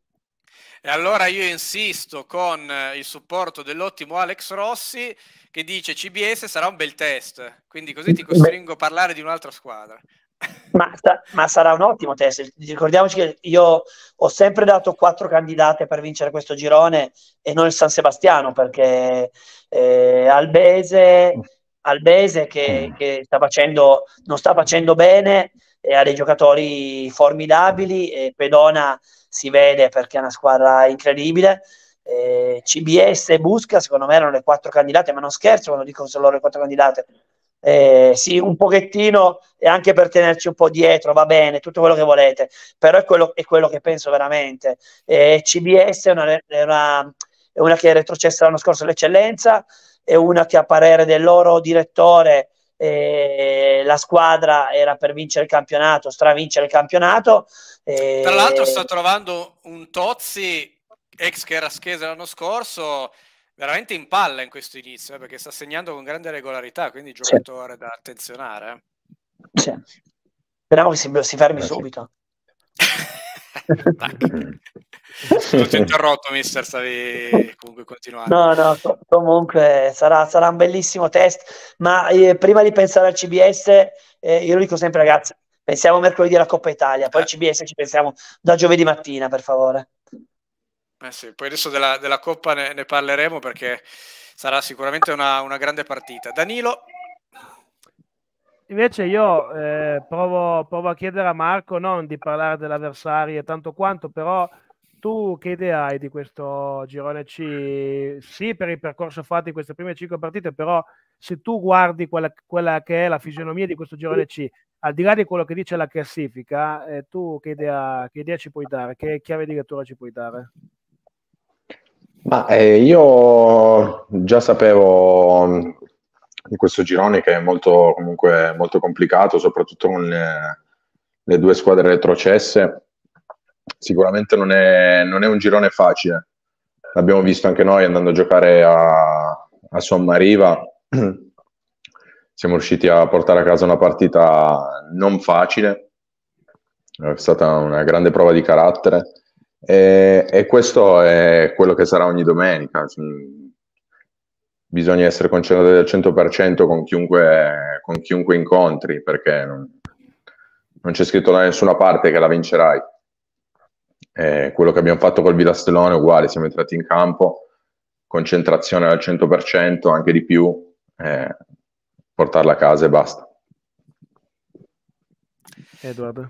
E allora io insisto con eh, il supporto dell'ottimo Alex Rossi che dice CBS sarà un bel test, quindi così ti costringo a parlare di un'altra squadra. [laughs] Ma, ma, sarà un ottimo test. Ricordiamoci che io ho sempre dato quattro candidate per vincere questo girone e non il San Sebastiano perché eh, Albese, Albese che, che sta facendo, non sta facendo bene e ha dei giocatori formidabili e Pedona si vede perché è una squadra incredibile. Eh, CBS e Busca, secondo me, erano le quattro candidate, ma non scherzo quando dico solo le quattro candidate. Eh, sì, un pochettino e anche per tenerci un po' dietro, va bene, tutto quello che volete, però è quello, è quello che penso veramente. Eh, CBS è una, è, una, è una che è retrocessa l'anno scorso all'eccellenza, è una che a parere del loro direttore eh, la squadra era per vincere il campionato, stravincere il campionato. Eh... Tra l'altro sta trovando un Tozzi, ex che era schese l'anno scorso, veramente in palla in questo inizio, eh, perché sta segnando con grande regolarità, quindi giocatore sì. da attenzionare. Eh. Sì. Speriamo che si, si fermi sì. subito. [laughs] non ti ho interrotto, mister, stavi comunque continuando. No, no, comunque sarà, sarà un bellissimo test, ma eh, prima di pensare al CBS, eh, io lo dico sempre ragazzi, pensiamo mercoledì alla Coppa Italia, poi al eh. CBS ci pensiamo da giovedì mattina, per favore. Eh sì, poi adesso della, della Coppa ne, ne, parleremo perché sarà sicuramente una, una grande partita. Danilo, Invece io eh, provo, provo, a chiedere a Marco non di parlare dell'avversario tanto quanto, però tu che idea hai di questo girone C? Sì, per il percorso fatto in queste prime cinque partite, però se tu guardi quella, quella, che è la fisionomia di questo girone C, al di là di quello che dice la classifica, eh, tu che idea, che idea ci puoi dare? Che chiave di lettura ci puoi dare? Ma eh, io già sapevo in questo girone che è molto, comunque, molto complicato, soprattutto con le, le due squadre retrocesse. Sicuramente non è, non è, un girone facile. L'abbiamo visto anche noi andando a giocare a, a Sommariva. [clears throat] Siamo riusciti a portare a casa una partita non facile. È stata una grande prova di carattere. E, e questo è quello che sarà ogni domenica bisogna essere concentrati al 100% con chiunque, con chiunque incontri, perché non, non, c'è scritto da nessuna parte che la vincerai. Eh, quello che abbiamo fatto col Villastellone è uguale, siamo entrati in campo, concentrazione al 100%, anche di più, eh, portarla a casa e basta. Edward.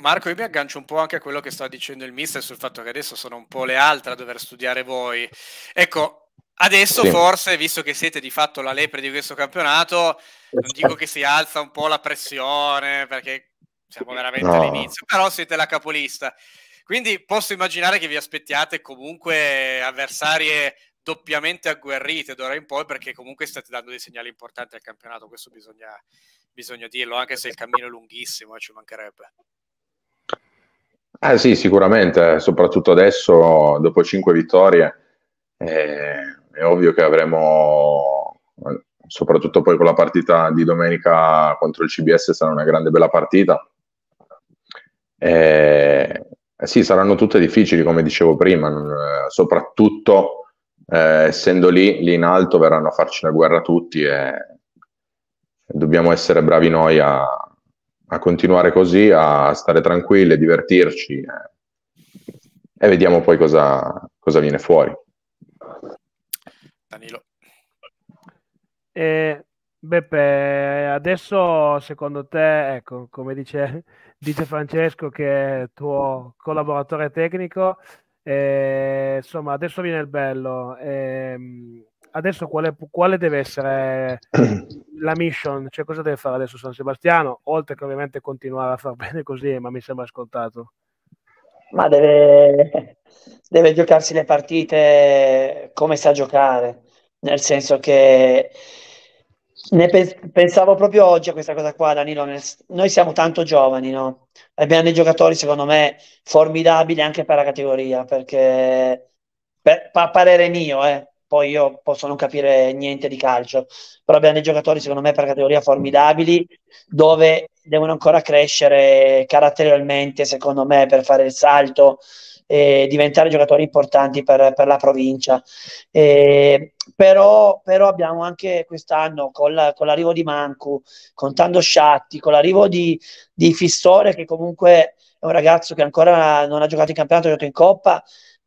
Marco, io mi aggancio un po' anche a quello che sta dicendo il mister sul fatto che adesso sono un po' le altre a dover studiare voi. Ecco, Adesso sì. forse, visto che siete di fatto la lepre di questo campionato, non dico che si alza un po' la pressione, perché siamo veramente no. all'inizio, però siete la capolista. Quindi posso immaginare che vi aspettiate comunque avversarie doppiamente agguerrite d'ora in poi, perché comunque state dando dei segnali importanti al campionato, questo bisogna, bisogna dirlo, anche se il cammino è lunghissimo, ci mancherebbe. Eh sì, sicuramente, soprattutto adesso, dopo cinque vittorie, eh, è ovvio che avremo, soprattutto poi con la partita di domenica contro il CBS, sarà una grande bella partita. Eh, sì, saranno tutte difficili, come dicevo prima, eh, soprattutto eh, essendo lì, lì in alto verranno a farci la guerra tutti e dobbiamo essere bravi noi a, a continuare così, a stare tranquilli, a divertirci eh, e vediamo poi cosa, cosa viene fuori. E, Beppe, adesso secondo te, ecco, come dice, [laughs] dice Francesco che è tuo collaboratore tecnico, e, insomma, adesso viene il bello. E, ehm, adesso quale, quale, deve essere [coughs] la mission? Cioè, cosa deve fare adesso San Sebastiano? Oltre che ovviamente continuare a far bene così, ma mi sembra scontato. Ma deve, deve giocarsi le partite come sa giocare nel senso che ne pe- pensavo proprio oggi a questa cosa qua, Danilo. Nel, noi siamo tanto giovani, no? Abbiamo dei giocatori, secondo me, formidabili anche per la categoria, perché per, a parere mio, eh, poi io posso non capire niente di calcio, però abbiamo dei giocatori, secondo me, per la categoria formidabili, dove devono ancora crescere caratterialmente, secondo me, per fare il salto eh, diventare giocatori importanti per, per la provincia. Eh, però, però, abbiamo anche quest'anno con, la, con, l'arrivo di Mancu, contando Sciatti, con l'arrivo di, di Fissore che comunque è un ragazzo che ancora non ha giocato in campionato, ha giocato in coppa,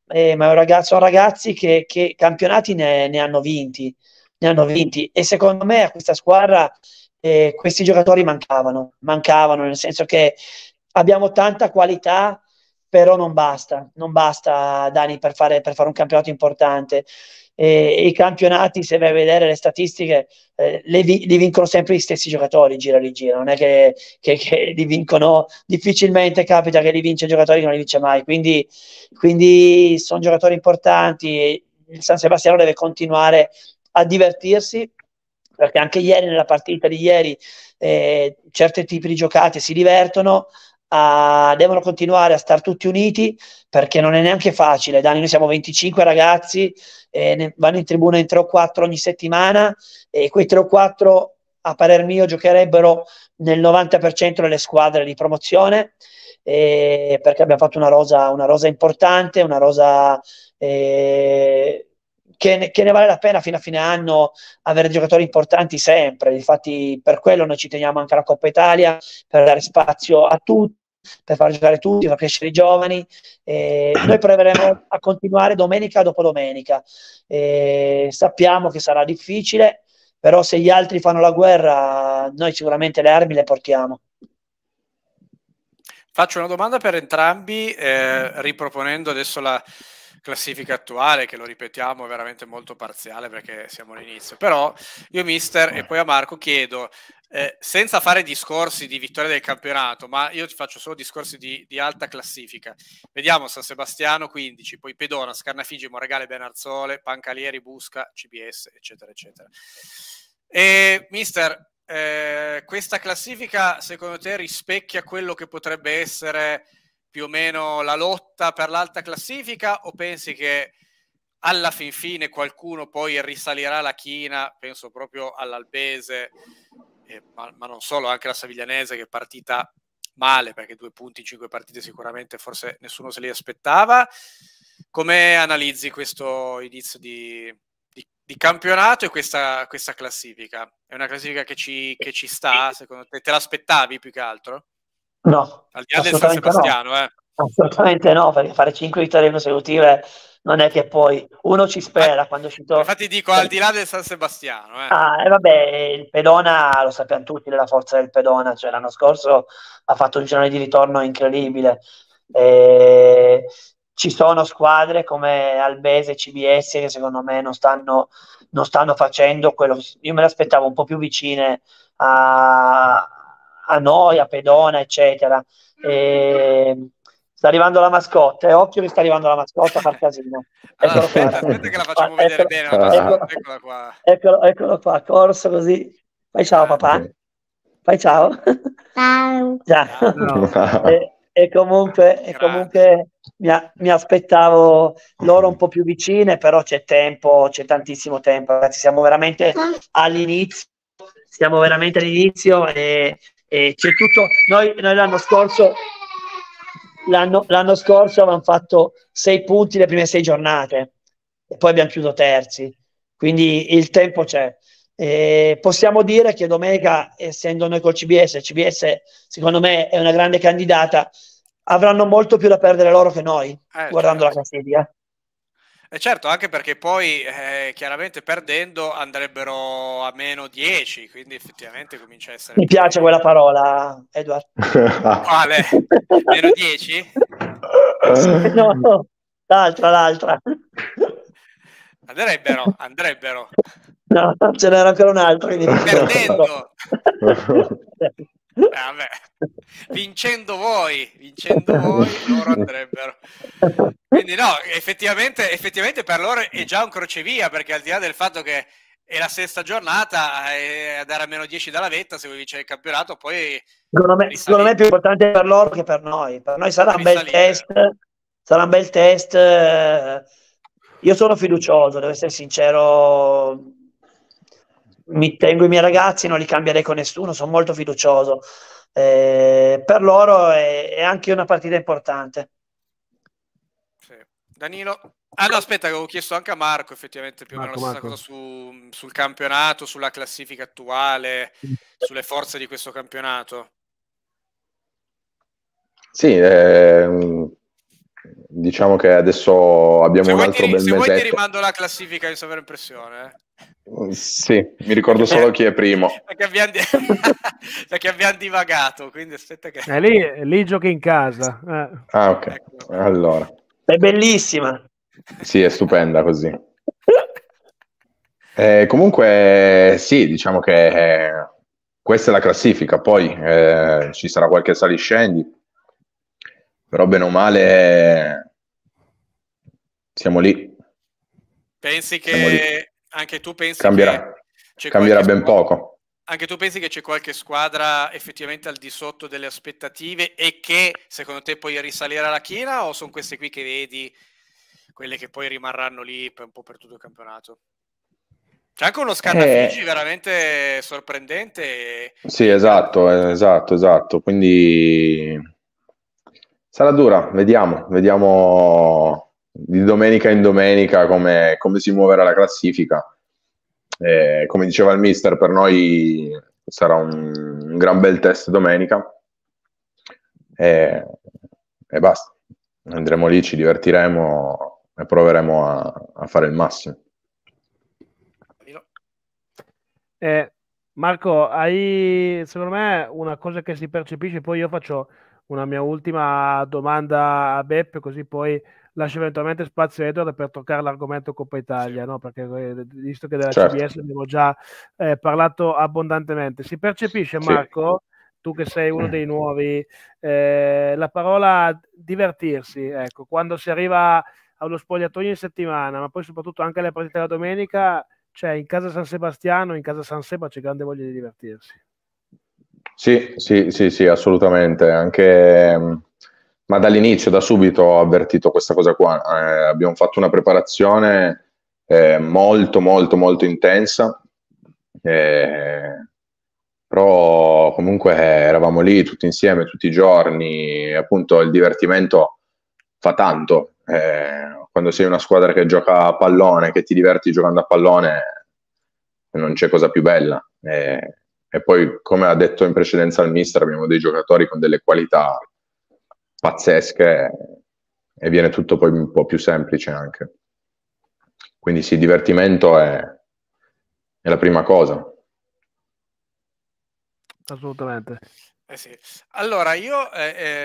eh, ma è un ragazzo, sono ragazzi che, che campionati ne, ne, hanno vinti, ne hanno vinti e secondo me a questa squadra eh, questi giocatori mancavano, mancavano nel senso che abbiamo tanta qualità però non basta, non basta Dani per fare, per fare un campionato importante. E, I campionati, se vai a vedere le statistiche, eh, le vi, li vincono sempre gli stessi giocatori, gira di gira, non è che, che, che, li vincono, difficilmente capita che li vince giocatori che non li vince mai, quindi, quindi sono giocatori importanti, il San Sebastiano deve continuare a divertirsi perché anche ieri nella partita di ieri eh, certi tipi di giocate si divertono, a, devono continuare a stare tutti uniti perché non è neanche facile. Dani, noi siamo 25 ragazzi, eh, vanno in tribuna in 3 o 4 ogni settimana e quei 3 o 4 a parer mio giocherebbero nel 90% delle squadre di promozione eh, perché abbiamo fatto una rosa, una rosa importante, una rosa eh, che, ne, che, ne, vale la pena fino a fine anno avere giocatori importanti sempre. Infatti, per quello noi ci teniamo anche alla Coppa Italia per dare spazio a tutti per far giocare tutti, far crescere i giovani. Eh, noi proveremo a continuare domenica dopo domenica. Eh, sappiamo che sarà difficile, però se gli altri fanno la guerra, noi sicuramente le armi le portiamo. Faccio una domanda per entrambi, eh, riproponendo adesso la, classifica attuale, che lo ripetiamo è veramente molto parziale perché siamo all'inizio, però io mister e eh. poi a Marco chiedo, eh, senza fare discorsi di vittoria del campionato, ma io ti faccio solo discorsi di, di alta classifica, vediamo San Sebastiano 15, poi Pedona, Scarnafigi, Moregale, Benarzole, Pancalieri, Busca, CBS, eccetera, eccetera. E mister, eh, questa classifica secondo te rispecchia quello che potrebbe essere più o meno la lotta per l'alta classifica o pensi che alla fin fine qualcuno poi risalirà la china, penso proprio all'Albese, eh, ma, ma, non solo, anche la Saviglianese che è partita male, perché due punti in cinque partite sicuramente forse nessuno se li aspettava. Come analizzi questo inizio di, di, di campionato e questa, questa, classifica? È una classifica che ci, che ci sta, secondo te? Te l'aspettavi più che altro? No. Al di là del San Sebastiano, no. eh. Assolutamente no, perché fare 5 vittorie consecutive non è che poi uno ci spera ah, quando ci torna. Infatti dico al di là del San Sebastiano. Eh. Ah, e vabbè, il Pedona lo sappiamo tutti della forza del Pedona, cioè l'anno scorso ha fatto un girone di ritorno incredibile. E... Ci sono squadre come Albese e CBS che secondo me non stanno, non stanno facendo quello. Io me l'aspettavo un po' più vicine a, a Noia, Pedona, eccetera. E... Sta arrivando la mascotte, eh, occhio che sta arrivando la mascotte a far casino. [laughs] Eccolo aspetta, qua. aspetta che la facciamo ah, vedere eccolo, bene. Ecco, eccola, eccola qua. Eccolo, eccolo qua, corso così. Fai ciao papà. Fai ciao. Ciao. [laughs] ciao. No. E, e, comunque, e comunque mi, a, mi, aspettavo loro un po' più vicine, però c'è tempo, c'è tantissimo tempo, ragazzi. Siamo veramente all'inizio. Siamo veramente all'inizio e e c'è tutto, noi, noi l'anno scorso l'anno, l'anno scorso avevamo fatto sei punti le prime sei giornate e poi abbiamo chiuso terzi, quindi il tempo c'è. Eh, possiamo dire che domenica, essendo noi col CBS, il CBS secondo me è una grande candidata, avranno molto più da perdere loro che noi, eh, guardando certo. la classifica. E eh, certo, anche perché poi eh, chiaramente perdendo andrebbero a meno 10, quindi effettivamente comincia a essere... Mi piace quella parola, Edward. [laughs] Quale? meno 10? [laughs] no, l'altra, l'altra. Andrebbero, andrebbero. No, ce n'era ancora un altro. Perdendo. [laughs] [laughs] Vabbè. Vincendo voi, vincendo voi, loro andrebbero. Quindi no, effettivamente, effettivamente per loro è già un crocevia, perché al di là del fatto che è la sesta giornata e eh, andare a meno 10 dalla vetta se vuoi vincere il campionato poi secondo me, secondo me, è più importante per loro che per noi per noi sarà un bel test sarà un bel test eh, io sono fiducioso devo essere sincero mi tengo i miei ragazzi, non li cambierei con nessuno, sono molto fiducioso. Eh, per loro è, è, anche una partita importante. Danilo, ah no, aspetta, avevo chiesto anche a Marco effettivamente più o meno la stessa Marco. cosa su, sul campionato, sulla classifica attuale, sulle forze di questo campionato. Sì, eh, diciamo che adesso abbiamo se un altro ti, bel se mesetto. Se vuoi ti rimando la classifica di sovraimpressione. Sì, mi ricordo solo chi è primo. [laughs] perché, abbiamo di... [laughs] perché, abbiamo divagato, quindi aspetta che... Eh, lì, lì giochi in casa. Eh. Ah, ok. Ecco. Allora. È bellissima. Sì, è stupenda così. [laughs] eh, comunque, sì, diciamo che eh, questa è la classifica, poi eh, ci sarà qualche saliscendi, però bene o male eh, siamo lì. Pensi che anche tu pensi cambierà, che cambierà ben squadra, poco. Anche tu pensi che c'è qualche squadra effettivamente al di sotto delle aspettative e che secondo te poi risalirà la china o sono queste qui che vedi quelle che poi rimarranno lì per un po' per tutto il campionato? C'è anche uno scandafigi eh, veramente sorprendente. Sì, esatto, esatto, esatto. Quindi sarà dura, vediamo, vediamo di domenica in domenica come, come si muoverà la classifica. Eh, come diceva il mister, per noi sarà un, un gran bel test domenica e, e, basta. Andremo lì, ci divertiremo e proveremo a, a fare il massimo. Eh, Marco, hai secondo me una cosa che si percepisce, poi io faccio una mia ultima domanda a Beppe, così poi lascia eventualmente spazio a Edward per toccare l'argomento Coppa Italia, no? perché eh, visto che della certo. CBS abbiamo già eh, parlato abbondantemente. Si percepisce, Marco, sì. tu che sei uno dei nuovi, eh, la parola divertirsi, ecco, quando si arriva allo spogliatoio in settimana, ma poi soprattutto anche alle partite della domenica, cioè in casa San Sebastiano, in casa San Seba c'è grande voglia di divertirsi. Sì, sì, sì, sì, assolutamente. Anche ma dall'inizio, da subito ho avvertito questa cosa qua. Eh, abbiamo fatto una preparazione eh, molto, molto, molto intensa, eh, però comunque eravamo lì tutti insieme, tutti i giorni, appunto il divertimento fa tanto. Eh, quando sei una squadra che gioca a pallone, che ti diverti giocando a pallone, non c'è cosa più bella. Eh, e poi, come ha detto in precedenza il mister, abbiamo dei giocatori con delle qualità pazzesche e viene tutto poi un po' più semplice anche. Quindi sì, divertimento è, è la prima cosa. Assolutamente. Eh sì. Allora, io eh,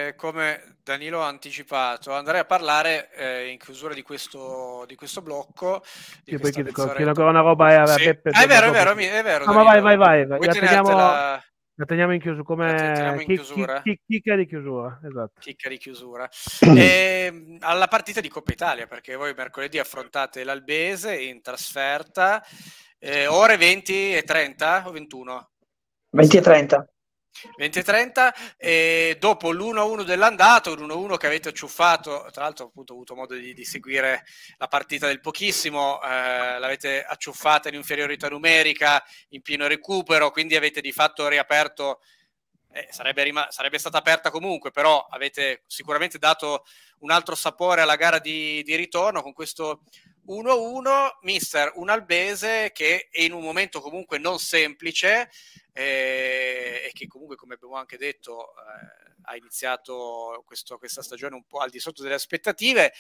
eh, come Danilo ha anticipato, andrei a parlare eh, in chiusura di questo, di questo blocco. Di sì, poi chiedo, chiedo una roba è, sì. Peppe, ah, è vero, è vero, è vero. È vero no, ma vai, vai, vai. vai. Puoi la teniamo in chiusura come chicca di chiusura, esatto. Chicca di chiusura. E, [clears throat] ehm, alla partita di Coppa Italia, perché voi mercoledì affrontate l'Albese in trasferta, eh, ore 20 e 30 o 21? 20 e 30. 20.30 e dopo l'1-1 dell'andato, l'1-1 che avete acciuffato, tra l'altro appunto ho avuto modo di, di seguire la partita del pochissimo, eh, l'avete acciuffata in inferiorità numerica, in pieno recupero, quindi avete di fatto riaperto, eh, sarebbe, rima- sarebbe, stata aperta comunque, però avete sicuramente dato un altro sapore alla gara di, di ritorno con questo 1-1, mister, un albese che è in un momento comunque non semplice e, eh, e che comunque, come abbiamo anche detto, eh, ha iniziato questo, questa stagione un po' al di sotto delle aspettative.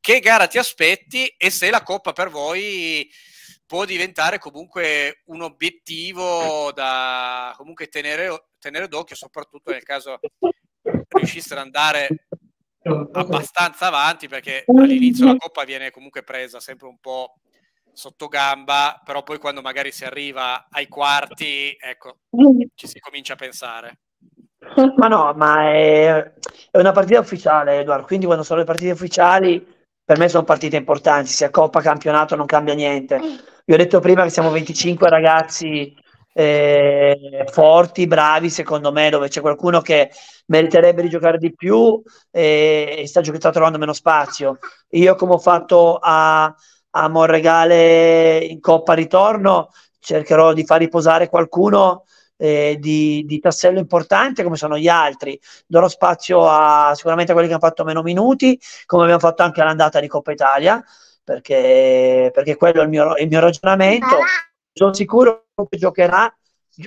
Che gara ti aspetti e se la Coppa per voi può diventare comunque un obiettivo da comunque tenere, tenere d'occhio, soprattutto nel caso riuscissero ad andare abbastanza avanti perché all'inizio la coppa viene comunque presa sempre un po' sotto gamba, però poi quando magari si arriva ai quarti, ecco, ci si comincia a pensare. Ma no, ma è, è una partita ufficiale, Edoardo, quindi quando sono le partite ufficiali, per me sono partite importanti, sia Coppa, campionato, non cambia niente. Vi ho detto prima che siamo 25 ragazzi eh, forti, bravi, secondo me, dove c'è qualcuno che meriterebbe di giocare di più eh, e sta, sta trovando meno spazio. Io come ho fatto a a Monregale in Coppa Ritorno cercherò di far riposare qualcuno eh, di, di, tassello importante come sono gli altri. Darò spazio a, sicuramente a quelli che hanno fatto meno minuti, come abbiamo fatto anche all'andata di Coppa Italia, perché, perché quello è il mio, il mio ragionamento. Sono sicuro che giocherà,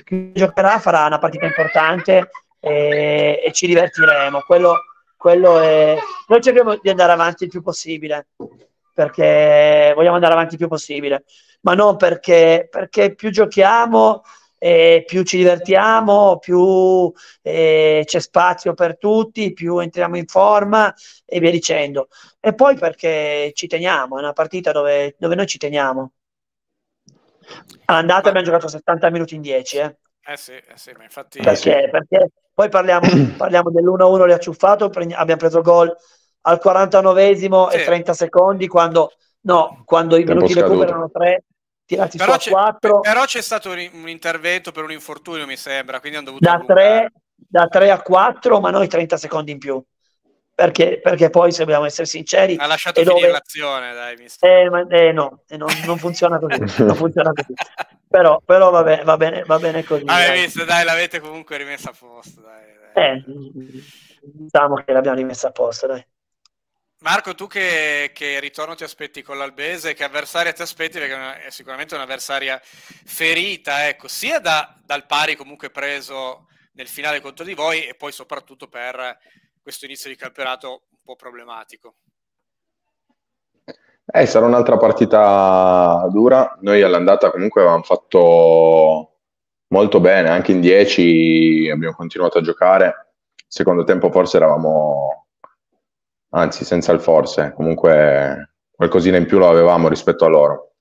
chi giocherà farà una partita importante e, e ci divertiremo. Quello, quello è... Noi cerchiamo di andare avanti il più possibile perché vogliamo andare avanti il più possibile, ma non perché, perché più giochiamo, eh, più ci divertiamo, più eh, c'è spazio per tutti, più entriamo in forma e via dicendo. E poi perché ci teniamo, è una partita dove, dove noi ci teniamo. All'andata abbiamo giocato 70 minuti in 10. Eh. Eh sì, eh sì, ma infatti... Perché? Perché poi parliamo, [coughs] parliamo dell'1-1 riacciuffato, prendi, abbiamo preso gol al 49esimo sì. e 30 secondi quando, no, quando i minuti recupero erano 3 tirati però su a 4 però c'è stato un, un, intervento per un infortunio mi sembra quindi hanno dovuto da 3, da 3, a 4 ma noi 30 secondi in più perché, perché poi se dobbiamo essere sinceri ha lasciato finire dove... l'azione dai eh, ma, eh, no, eh, non, non, funziona così, [laughs] non funziona così. però, però va, bene, va, bene, va bene così ah, dai. Visto, dai l'avete comunque rimessa a posto dai, dai. Eh, diciamo che l'abbiamo rimessa a posto dai Marco, tu che, che, ritorno ti aspetti con l'Albese? Che avversaria ti aspetti? Perché è sicuramente un'avversaria ferita, ecco, sia da, dal pari comunque preso nel finale contro di voi e poi soprattutto per questo inizio di campionato un po' problematico. Eh, sarà un'altra partita dura. Noi all'andata comunque avevamo fatto molto bene, anche in 10 abbiamo continuato a giocare. Secondo tempo forse eravamo anzi senza il forse, comunque qualcosina in più lo avevamo rispetto a loro.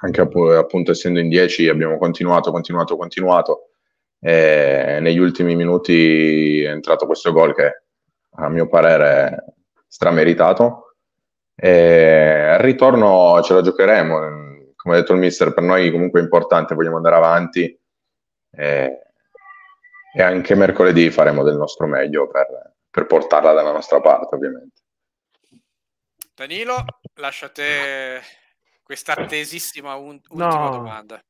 Anche appunto essendo in 10 abbiamo continuato, continuato, continuato e negli ultimi minuti è entrato questo gol che a mio parere è strameritato. E al ritorno ce la giocheremo, come ha detto il mister, per noi comunque è importante, vogliamo andare avanti e, e anche mercoledì faremo del nostro meglio per, per portarla dalla nostra parte, ovviamente. Danilo, lascia a te questa attesissima un- ultima no. domanda.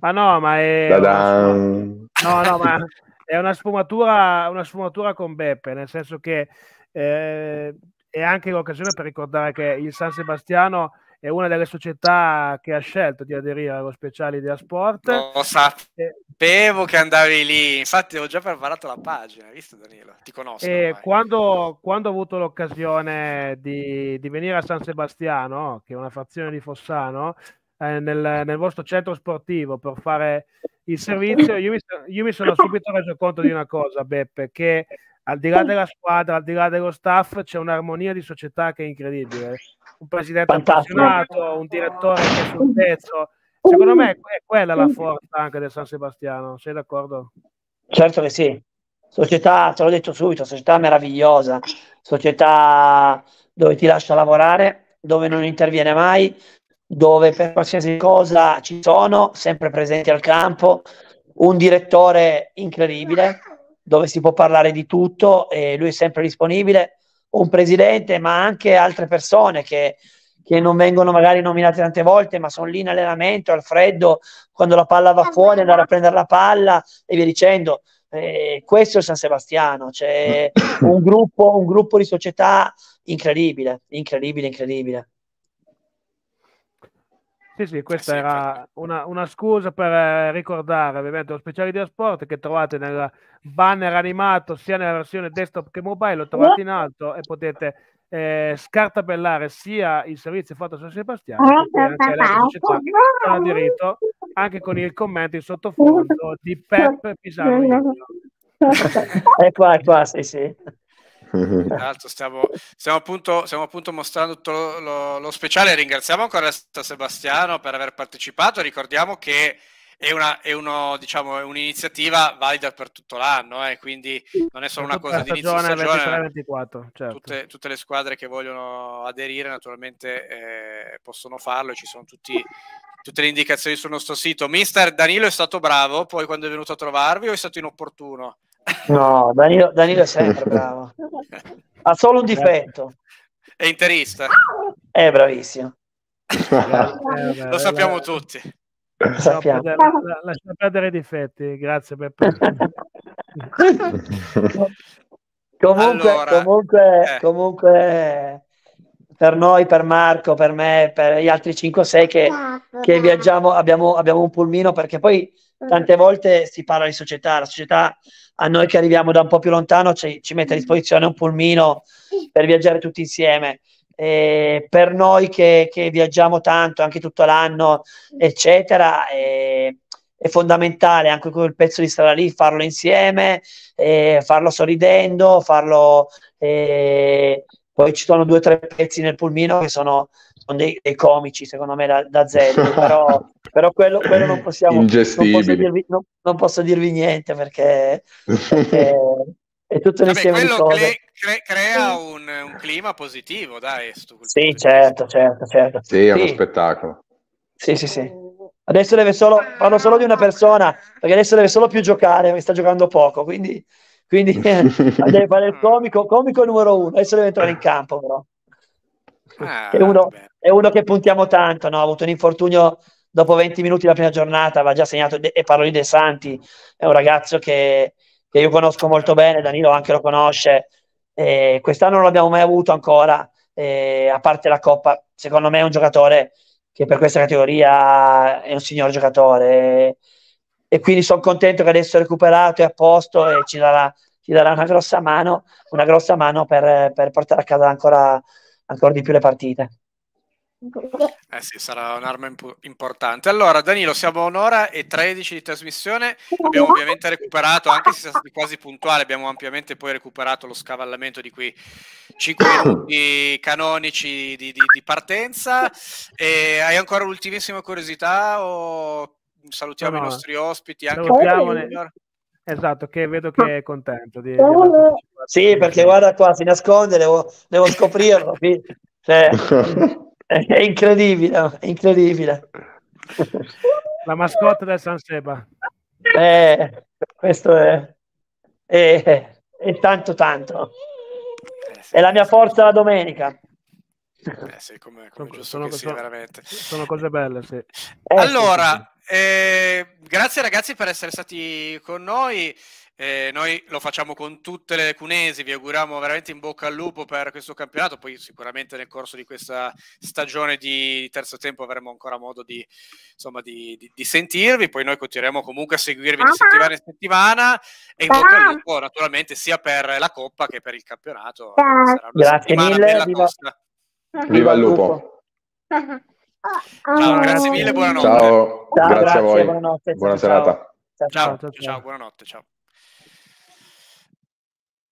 Ma no, ma è... No, no, ma è una sfumatura, una sfumatura con Beppe, nel senso che eh, è anche l'occasione per ricordare che il San Sebastiano è una delle società che ha scelto di aderire allo speciale Idea Sport. Lo sapevo che andavi lì, infatti ho già preparato la pagina, visto Danilo? Ti conosco. E quando, quando, ho avuto l'occasione di, di, venire a San Sebastiano, che è una frazione di Fossano, eh, nel, nel, vostro centro sportivo per fare il servizio, io mi, io mi sono subito reso conto di una cosa, Beppe, che al di là della squadra, al di là dello staff, c'è un'armonia di società che è incredibile un presidente Fantastico. appassionato, un direttore che è sul pezzo. Secondo me è quella la forza anche del San Sebastiano, sei d'accordo? Certo che sì. Società, te l'ho detto subito, società meravigliosa, società dove ti lascia lavorare, dove non interviene mai, dove per qualsiasi cosa ci sono, sempre presenti al campo, un direttore incredibile, dove si può parlare di tutto e lui è sempre disponibile un presidente, ma anche altre persone che, che non vengono magari nominate tante volte, ma sono lì in allenamento, al freddo, quando la palla va fuori, andare a prendere la palla e via dicendo. Eh, questo è San Sebastiano, c'è [coughs] un, gruppo, un gruppo di società incredibile, incredibile, incredibile. Sì, sì, questa era una, una, scusa per eh, ricordare ovviamente lo speciale di Sport che trovate nel banner animato sia nella versione desktop che mobile, lo trovate in alto e potete eh, scartabellare sia il servizio fatto San Sebastiano ah, che la hanno diritto anche con il commento in sottofondo di Peppe Pisano. [laughs] e qua, e qua, sì, sì. Tra [laughs] l'altro stiamo, stiamo, appunto, stiamo appunto mostrando tutto lo, lo, lo speciale, ringraziamo ancora Sebastiano per aver partecipato, ricordiamo che è, una, è, uno, diciamo, è un'iniziativa valida per tutto l'anno, eh? quindi non è solo una cosa di inizio stagione, 23, 24, certo. tutte, tutte, le squadre che vogliono aderire naturalmente eh, possono farlo, ci sono tutti, tutte le indicazioni sul nostro sito. Mister Danilo è stato bravo, poi quando è venuto a trovarvi o è stato inopportuno? No, Danilo, Danilo è sempre bravo. Ha solo un difetto. È interista. È bravissimo. Lo sappiamo tutti. sappiamo. Lascia perdere i difetti, grazie Beppe. [laughs] comunque, allora, comunque, eh. comunque per noi, per Marco, per me, per gli altri 5 o 6 che, che viaggiamo, abbiamo, abbiamo un pulmino perché poi mm. tante volte si parla di società, la società a noi che arriviamo da un po' più lontano ci, ci mette a mm. disposizione un pulmino per viaggiare tutti insieme. E per noi che, che, viaggiamo tanto, anche tutto l'anno, mm. eccetera, è, è fondamentale anche quel pezzo di strada lì, farlo insieme, eh, farlo sorridendo, farlo eh, poi ci sono due o tre pezzi nel pulmino che sono, sono dei, dei, comici, secondo me, da, da zero. [laughs] Però, però quello, quello, non possiamo. Non posso, dirvi, non, non posso, dirvi, niente perché. perché è tutto un insieme di cose. Cre- crea un, un, clima positivo, dai. Sì, certo, certo, certo. Sì, è uno sì. spettacolo. Sì, sì, sì. Adesso deve solo, parlo solo di una persona, perché adesso deve solo più giocare, mi sta giocando poco, quindi quindi [laughs] [laughs] deve fare il mm. comico, comico numero uno, adesso deve entrare in campo però. Ah, è, uno, è, uno, che puntiamo tanto, no? ha avuto un infortunio dopo 20 minuti della prima giornata, va già segnato de- e parlo di De Santi, è un ragazzo che, che io conosco molto bene, Danilo anche lo conosce, eh, quest'anno non l'abbiamo mai avuto ancora, eh, a parte la Coppa, secondo me è un giocatore che per questa categoria è un signor giocatore. Eh, e quindi sono contento che adesso è recuperato, è a posto e ci darà, ci darà una grossa mano, una grossa mano per, per portare a casa ancora, ancora di più le partite. Eh sì, sarà un'arma imp- importante. Allora, Danilo, siamo a un'ora e 13 di trasmissione. Abbiamo ovviamente recuperato, anche se siamo stati quasi puntuali, abbiamo ampiamente poi recuperato lo scavallamento di quei 5 [coughs] minuti canonici di, di, di partenza. E hai ancora un'ultimissima curiosità o salutiamo no, i nostri ospiti. Anche Junior. Esatto, che vedo che è contento. Di, di sì, perché guarda qua, si nasconde, devo, devo scoprirlo. cioè, [laughs] è incredibile, è incredibile. La mascotte del San Seba. Eh, questo è, è, è tanto tanto. è la mia forza la domenica. Eh, sì, come, come sono, sono, sia, sono, cose belle, sì. Eh allora, eh, grazie ragazzi per essere stati con noi. Eh, noi lo facciamo con tutte le cunesi, vi auguriamo veramente in bocca al lupo per questo campionato, poi sicuramente nel corso di questa stagione di terzo tempo avremo ancora modo di, insomma, di, di, di sentirvi, poi noi continueremo comunque a seguirvi di ah. settimana in settimana e in bocca al lupo naturalmente sia per la Coppa che per il campionato. Grazie mille, viva, viva, il lupo. [laughs] Ah, ciao, ah. grazie mille, buonanotte. Ciao, ciao grazie, grazie, a voi. Buonanotte, Buona ciao. serata. Ciao ciao, ciao, ciao, buonanotte, ciao.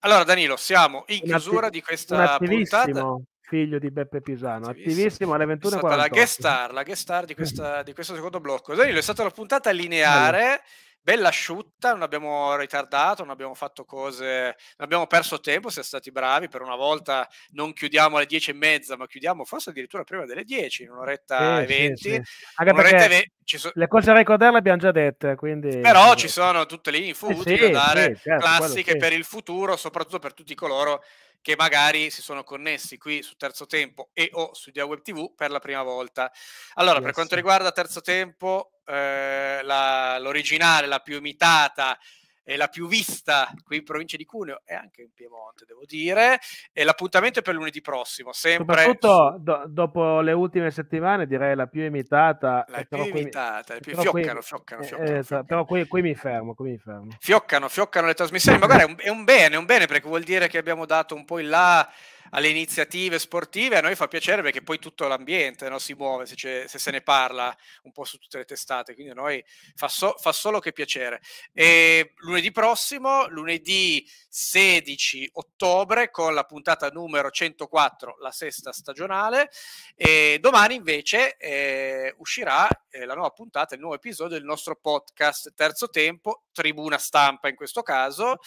Allora Danilo, siamo in chiusura di questa puntata figlio di Beppe Pisano, attivissimo, attivissimo alle 21.48. La guest star, la guest star di, questa, di, questo secondo blocco. Danilo, è stata una puntata lineare, allora bella asciutta, non abbiamo ritardato, non abbiamo fatto cose, non abbiamo perso tempo, siamo stati bravi, per una volta non chiudiamo alle dieci e mezza, ma chiudiamo forse addirittura prima delle dieci, in un'oretta sì, e 20. Sì, sì. Anche un'oretta perché so- le cose da ricordare le abbiamo già dette, quindi... Però ci sono tutte le info utili da dare, certo, classiche quello, per il futuro, soprattutto per tutti coloro che magari si sono connessi qui su Terzo Tempo e o su Dia Web TV per la prima volta. Allora, yes. per quanto riguarda Terzo Tempo, eh, la, l'originale, la più imitata è la più vista qui in provincia di Cuneo e anche in Piemonte, devo dire. E l'appuntamento è per lunedì prossimo, sempre... Soprattutto do, dopo le ultime settimane direi la più imitata. La più imitata, la più... fioccano, qui... fioccano, fioccano, eh, esatto, Però qui, qui, mi fermo, qui mi fermo. Fioccano, fioccano le trasmissioni, ma guarda, è un, è un bene, è un bene perché vuol dire che abbiamo dato un po' in là... La alle iniziative sportive, a noi fa piacere perché poi tutto l'ambiente no, si muove, se, se, se ne parla un po' su tutte le testate, quindi a noi fa, so, fa solo che piacere. E lunedì prossimo, lunedì 16 ottobre, con la puntata numero 104, la sesta stagionale, e domani invece eh, uscirà eh, la nuova puntata, il nuovo episodio del nostro podcast Terzo Tempo, Tribuna Stampa in questo caso,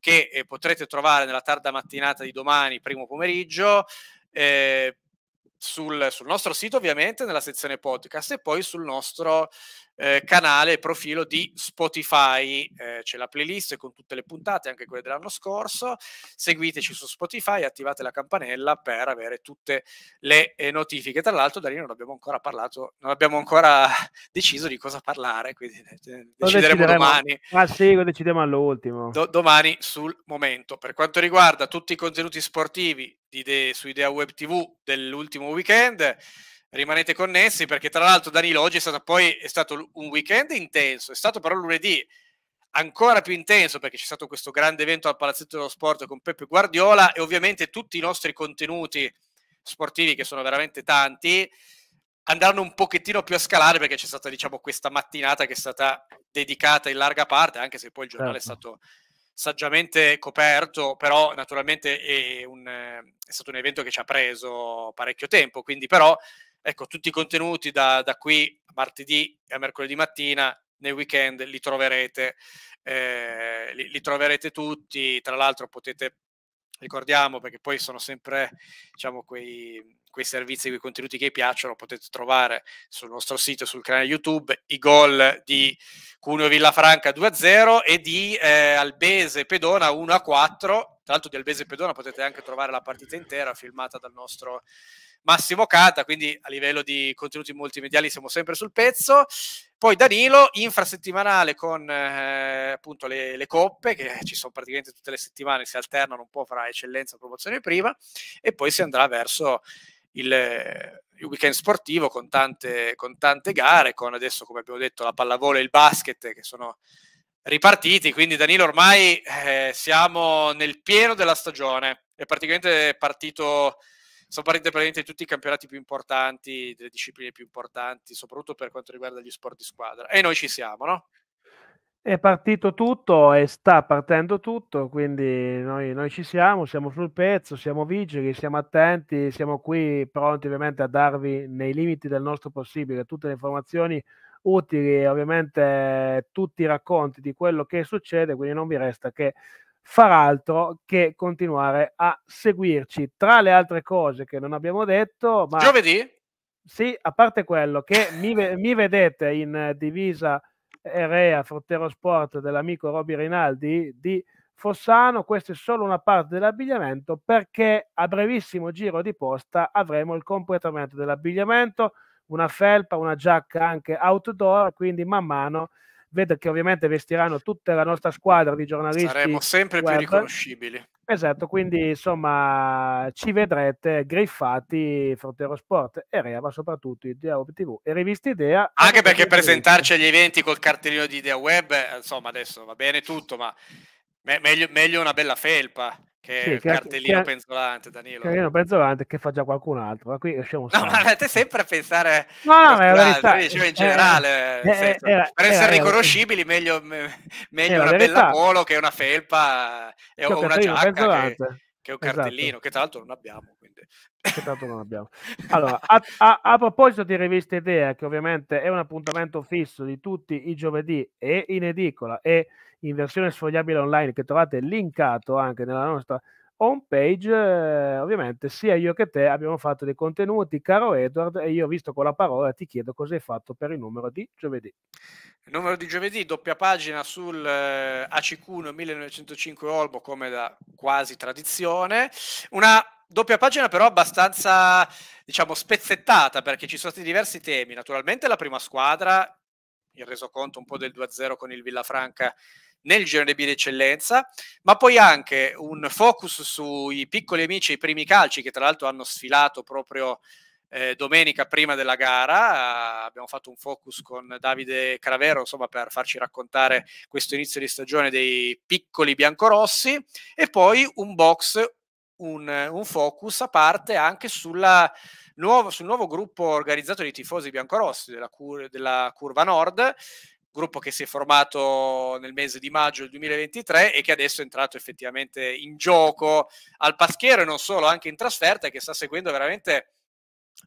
che eh, potrete trovare nella tarda mattinata di domani, primo pomeriggio, pomeriggio. Eh, sul, sul, nostro sito ovviamente, nella sezione podcast e poi sul nostro eh, canale e profilo di Spotify. Eh, c'è la playlist con tutte le puntate, anche quelle dell'anno scorso. Seguiteci su Spotify, attivate la campanella per avere tutte le eh, notifiche. Tra l'altro, da lì non abbiamo ancora parlato, non abbiamo ancora [laughs] deciso di cosa parlare, quindi eh, decideremo domani. Ma ah, sì, lo decidiamo all'ultimo. Do- domani sul momento. Per quanto riguarda tutti i contenuti sportivi di de- su Idea Web TV dell'ultimo weekend, rimanete connessi perché tra l'altro Danilo oggi è stato poi è stato un weekend intenso, è stato però lunedì ancora più intenso perché c'è stato questo grande evento al Palazzetto dello Sport con Peppe Guardiola e ovviamente tutti i nostri contenuti sportivi che sono veramente tanti andranno un pochettino più a scalare perché c'è stata diciamo questa mattinata che è stata dedicata in larga parte anche se poi il giornale certo. è stato saggiamente coperto, però naturalmente è, un, è, stato un evento che ci ha preso parecchio tempo, quindi però Ecco, tutti i contenuti da, da qui a martedì e a mercoledì mattina, nel weekend li troverete, eh, li, li troverete tutti, tra l'altro potete ricordiamo perché poi sono sempre diciamo, quei, quei, servizi, quei contenuti che vi piacciono, potete trovare sul nostro sito, sul canale YouTube, i gol di Cuneo Villafranca 2-0 e di eh, Albese Pedona 1-4. Tra l'altro di Albese Pedona potete anche trovare la partita intera filmata dal nostro Massimo Cata, quindi a livello di contenuti multimediali siamo sempre sul pezzo. Poi Danilo, infrasettimanale con eh, appunto le, le, coppe, che ci sono praticamente tutte le settimane, si alternano un po' fra eccellenza, e promozione prima, e poi si andrà verso il, eh, il weekend sportivo con tante, con tante gare, con adesso come abbiamo detto la pallavolo e il basket che sono ripartiti, quindi Danilo ormai eh, siamo nel pieno della stagione, è praticamente partito sono partite praticamente tutti i campionati più importanti, delle discipline più importanti, soprattutto per quanto riguarda gli sport di squadra. E noi ci siamo, no? È partito tutto e sta partendo tutto, quindi noi, noi ci siamo, siamo sul pezzo, siamo vigili, siamo attenti, siamo qui pronti ovviamente a darvi nei limiti del nostro possibile tutte le informazioni utili, ovviamente tutti i racconti di quello che succede, quindi non vi resta che far altro che continuare a seguirci. Tra le altre cose che non abbiamo detto, ma... Giovedì? Sì, a parte quello che mi, mi vedete in divisa Erea Frottero Sport dell'amico Roby Rinaldi di Fossano, questa è solo una parte dell'abbigliamento perché a brevissimo giro di posta avremo il completamento dell'abbigliamento, una felpa, una giacca anche outdoor, quindi man mano vedo che ovviamente vestiranno tutta la nostra squadra di giornalisti. Saremo sempre web. più riconoscibili. Esatto, quindi insomma ci vedrete griffati Frontero Sport e Rea, ma soprattutto Idea Web TV e Rivista Idea. Anche perché presentarci agli eventi col cartellino di Idea Web, insomma adesso va bene tutto, ma me meglio, meglio una bella felpa che sì, è il cartellino che, penzolante, Danilo. Cartellino penzolante che fa già qualcun altro, ma qui lasciamo No, ma te sempre a pensare no, no, è verità, cioè in eh, generale, eh, senso, eh, per essere era, riconoscibili meglio, me, meglio una bella polo che una felpa eh, o una giacca. Penzolante. Che che è un esatto. cartellino che tra l'altro non abbiamo. Quindi. Che tanto non abbiamo. [laughs] Allora, a, a, a, proposito di rivista Idea, che ovviamente è un appuntamento fisso di tutti i giovedì e in edicola e in versione sfogliabile online che trovate linkato anche nella nostra home page, eh, ovviamente, sia io che te abbiamo fatto dei contenuti, caro Edward, e io, visto con la parola, ti chiedo cosa hai fatto per il numero di giovedì. Il numero di giovedì, doppia pagina sul eh, AC1 1905 Olbo, come da quasi tradizione. Una doppia pagina però abbastanza, diciamo, spezzettata, perché ci sono stati diversi temi. Naturalmente la prima squadra, il resoconto un po' del 2-0 con il Villafranca nel girone B d'eccellenza, ma poi anche un focus sui piccoli amici, e i primi calci che tra l'altro hanno sfilato proprio eh, domenica prima della gara. Abbiamo fatto un focus con Davide Cravero insomma, per farci raccontare questo inizio di stagione dei piccoli biancorossi e poi un box, un, un focus a parte anche sulla Nuovo, sul nuovo gruppo organizzato di tifosi biancorossi della, cur- della Curva Nord gruppo che si è formato nel mese di maggio del 2023 e che adesso è entrato effettivamente in gioco al Paschiero e non solo, anche in trasferta, che sta seguendo veramente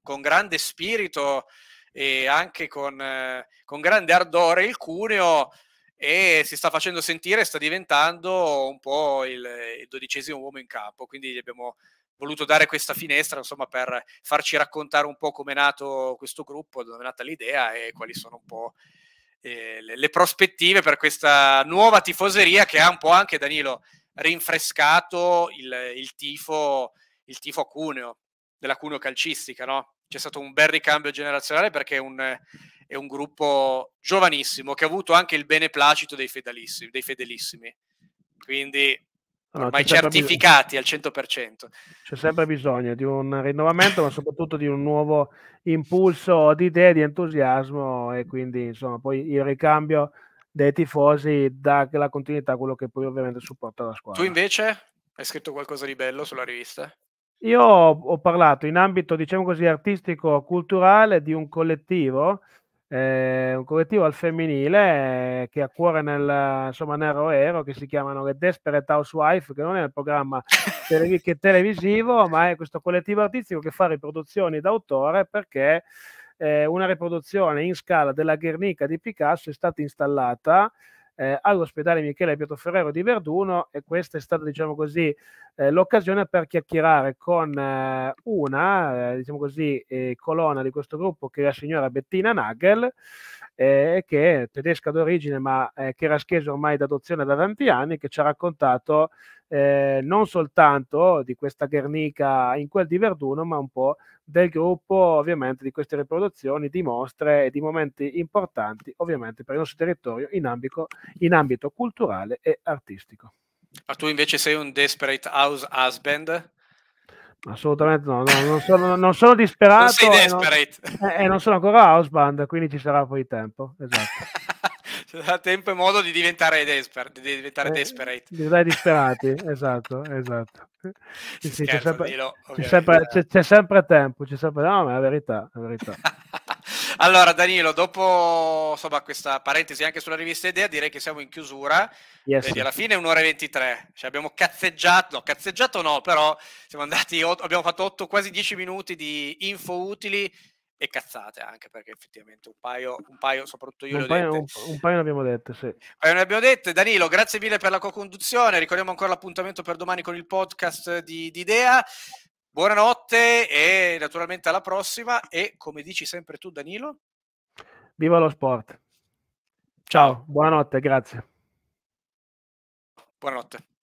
con grande spirito e anche con, eh, con grande ardore il Cuneo e si sta facendo sentire, sta diventando un po' il, il dodicesimo uomo in campo, quindi gli abbiamo voluto dare questa finestra insomma, per farci raccontare un po' come è nato questo gruppo, dove è nata l'idea e quali sono un po' eh, le, prospettive per questa nuova tifoseria che ha un po' anche Danilo rinfrescato il, il tifo il tifo Cuneo della Cuneo calcistica no? c'è stato un bel ricambio generazionale perché è un, è un gruppo giovanissimo che ha avuto anche il beneplacito dei fedelissimi, dei fedelissimi. quindi No, ormai certificati al 100%. C'è sempre bisogno di un rinnovamento, ma soprattutto di un nuovo impulso di idee, di entusiasmo e quindi insomma poi il ricambio dei tifosi dà la continuità a quello che poi ovviamente supporta la squadra. Tu invece hai scritto qualcosa di bello sulla rivista? Io ho parlato in ambito, diciamo così, artistico-culturale di un collettivo eh, un collettivo al femminile eh, che ha cuore nel, insomma, nel roero che si chiamano The Desperate Housewife, che non è un programma telev- televisivo, [laughs] ma è questo collettivo artistico che fa riproduzioni d'autore perché eh, una riproduzione in scala della Guernica di Picasso è stata installata eh, all'ospedale Michele Pietroferrero di Verduno e questa è stata, diciamo così, eh, l'occasione per chiacchierare con eh, una, eh, diciamo così, eh, colonna di questo gruppo che è la signora Bettina Nagel, eh, che è tedesca d'origine ma eh, che era schesa ormai d'adozione da tanti anni, che ci ha raccontato eh, non soltanto di questa Guernica in quel di Verduno, ma un po' del gruppo ovviamente di queste riproduzioni, di mostre e di momenti importanti ovviamente per il nostro territorio in ambito, in ambito culturale e artistico. Ma tu invece sei un Desperate House Husband? Assolutamente no, no non, sono, non, sono, disperato non e, non, e, non, sono ancora houseband, quindi ci sarà poi tempo. Esatto. [laughs] ci sarà tempo e modo di diventare, desper- di diventare eh, desperate. Diventare disperati, esatto, esatto. Sì, sì, Scherzo, c'è, sempre, dillo, c'è, sempre, c'è, c'è sempre tempo, c'è sempre... No, ma è la verità, è la verità. [laughs] Allora, Danilo, dopo insomma, questa parentesi anche sulla rivista Idea, direi che siamo in chiusura. Yes. Vedi, alla fine è un'ora e 23. Cioè, abbiamo cazzeggiato, no, cazzeggiato no, però siamo andati, abbiamo fatto 8, quasi 10 minuti di info utili e cazzate anche perché effettivamente un paio, un paio soprattutto io un paio, un, un, paio ne abbiamo dette sì. paio ne abbiamo dette Danilo grazie mille per la co-conduzione ricordiamo ancora l'appuntamento per domani con il podcast di, di Idea Buonanotte e naturalmente alla prossima e come dici sempre tu Danilo? Viva lo sport. Ciao, buonanotte, grazie. Buonanotte.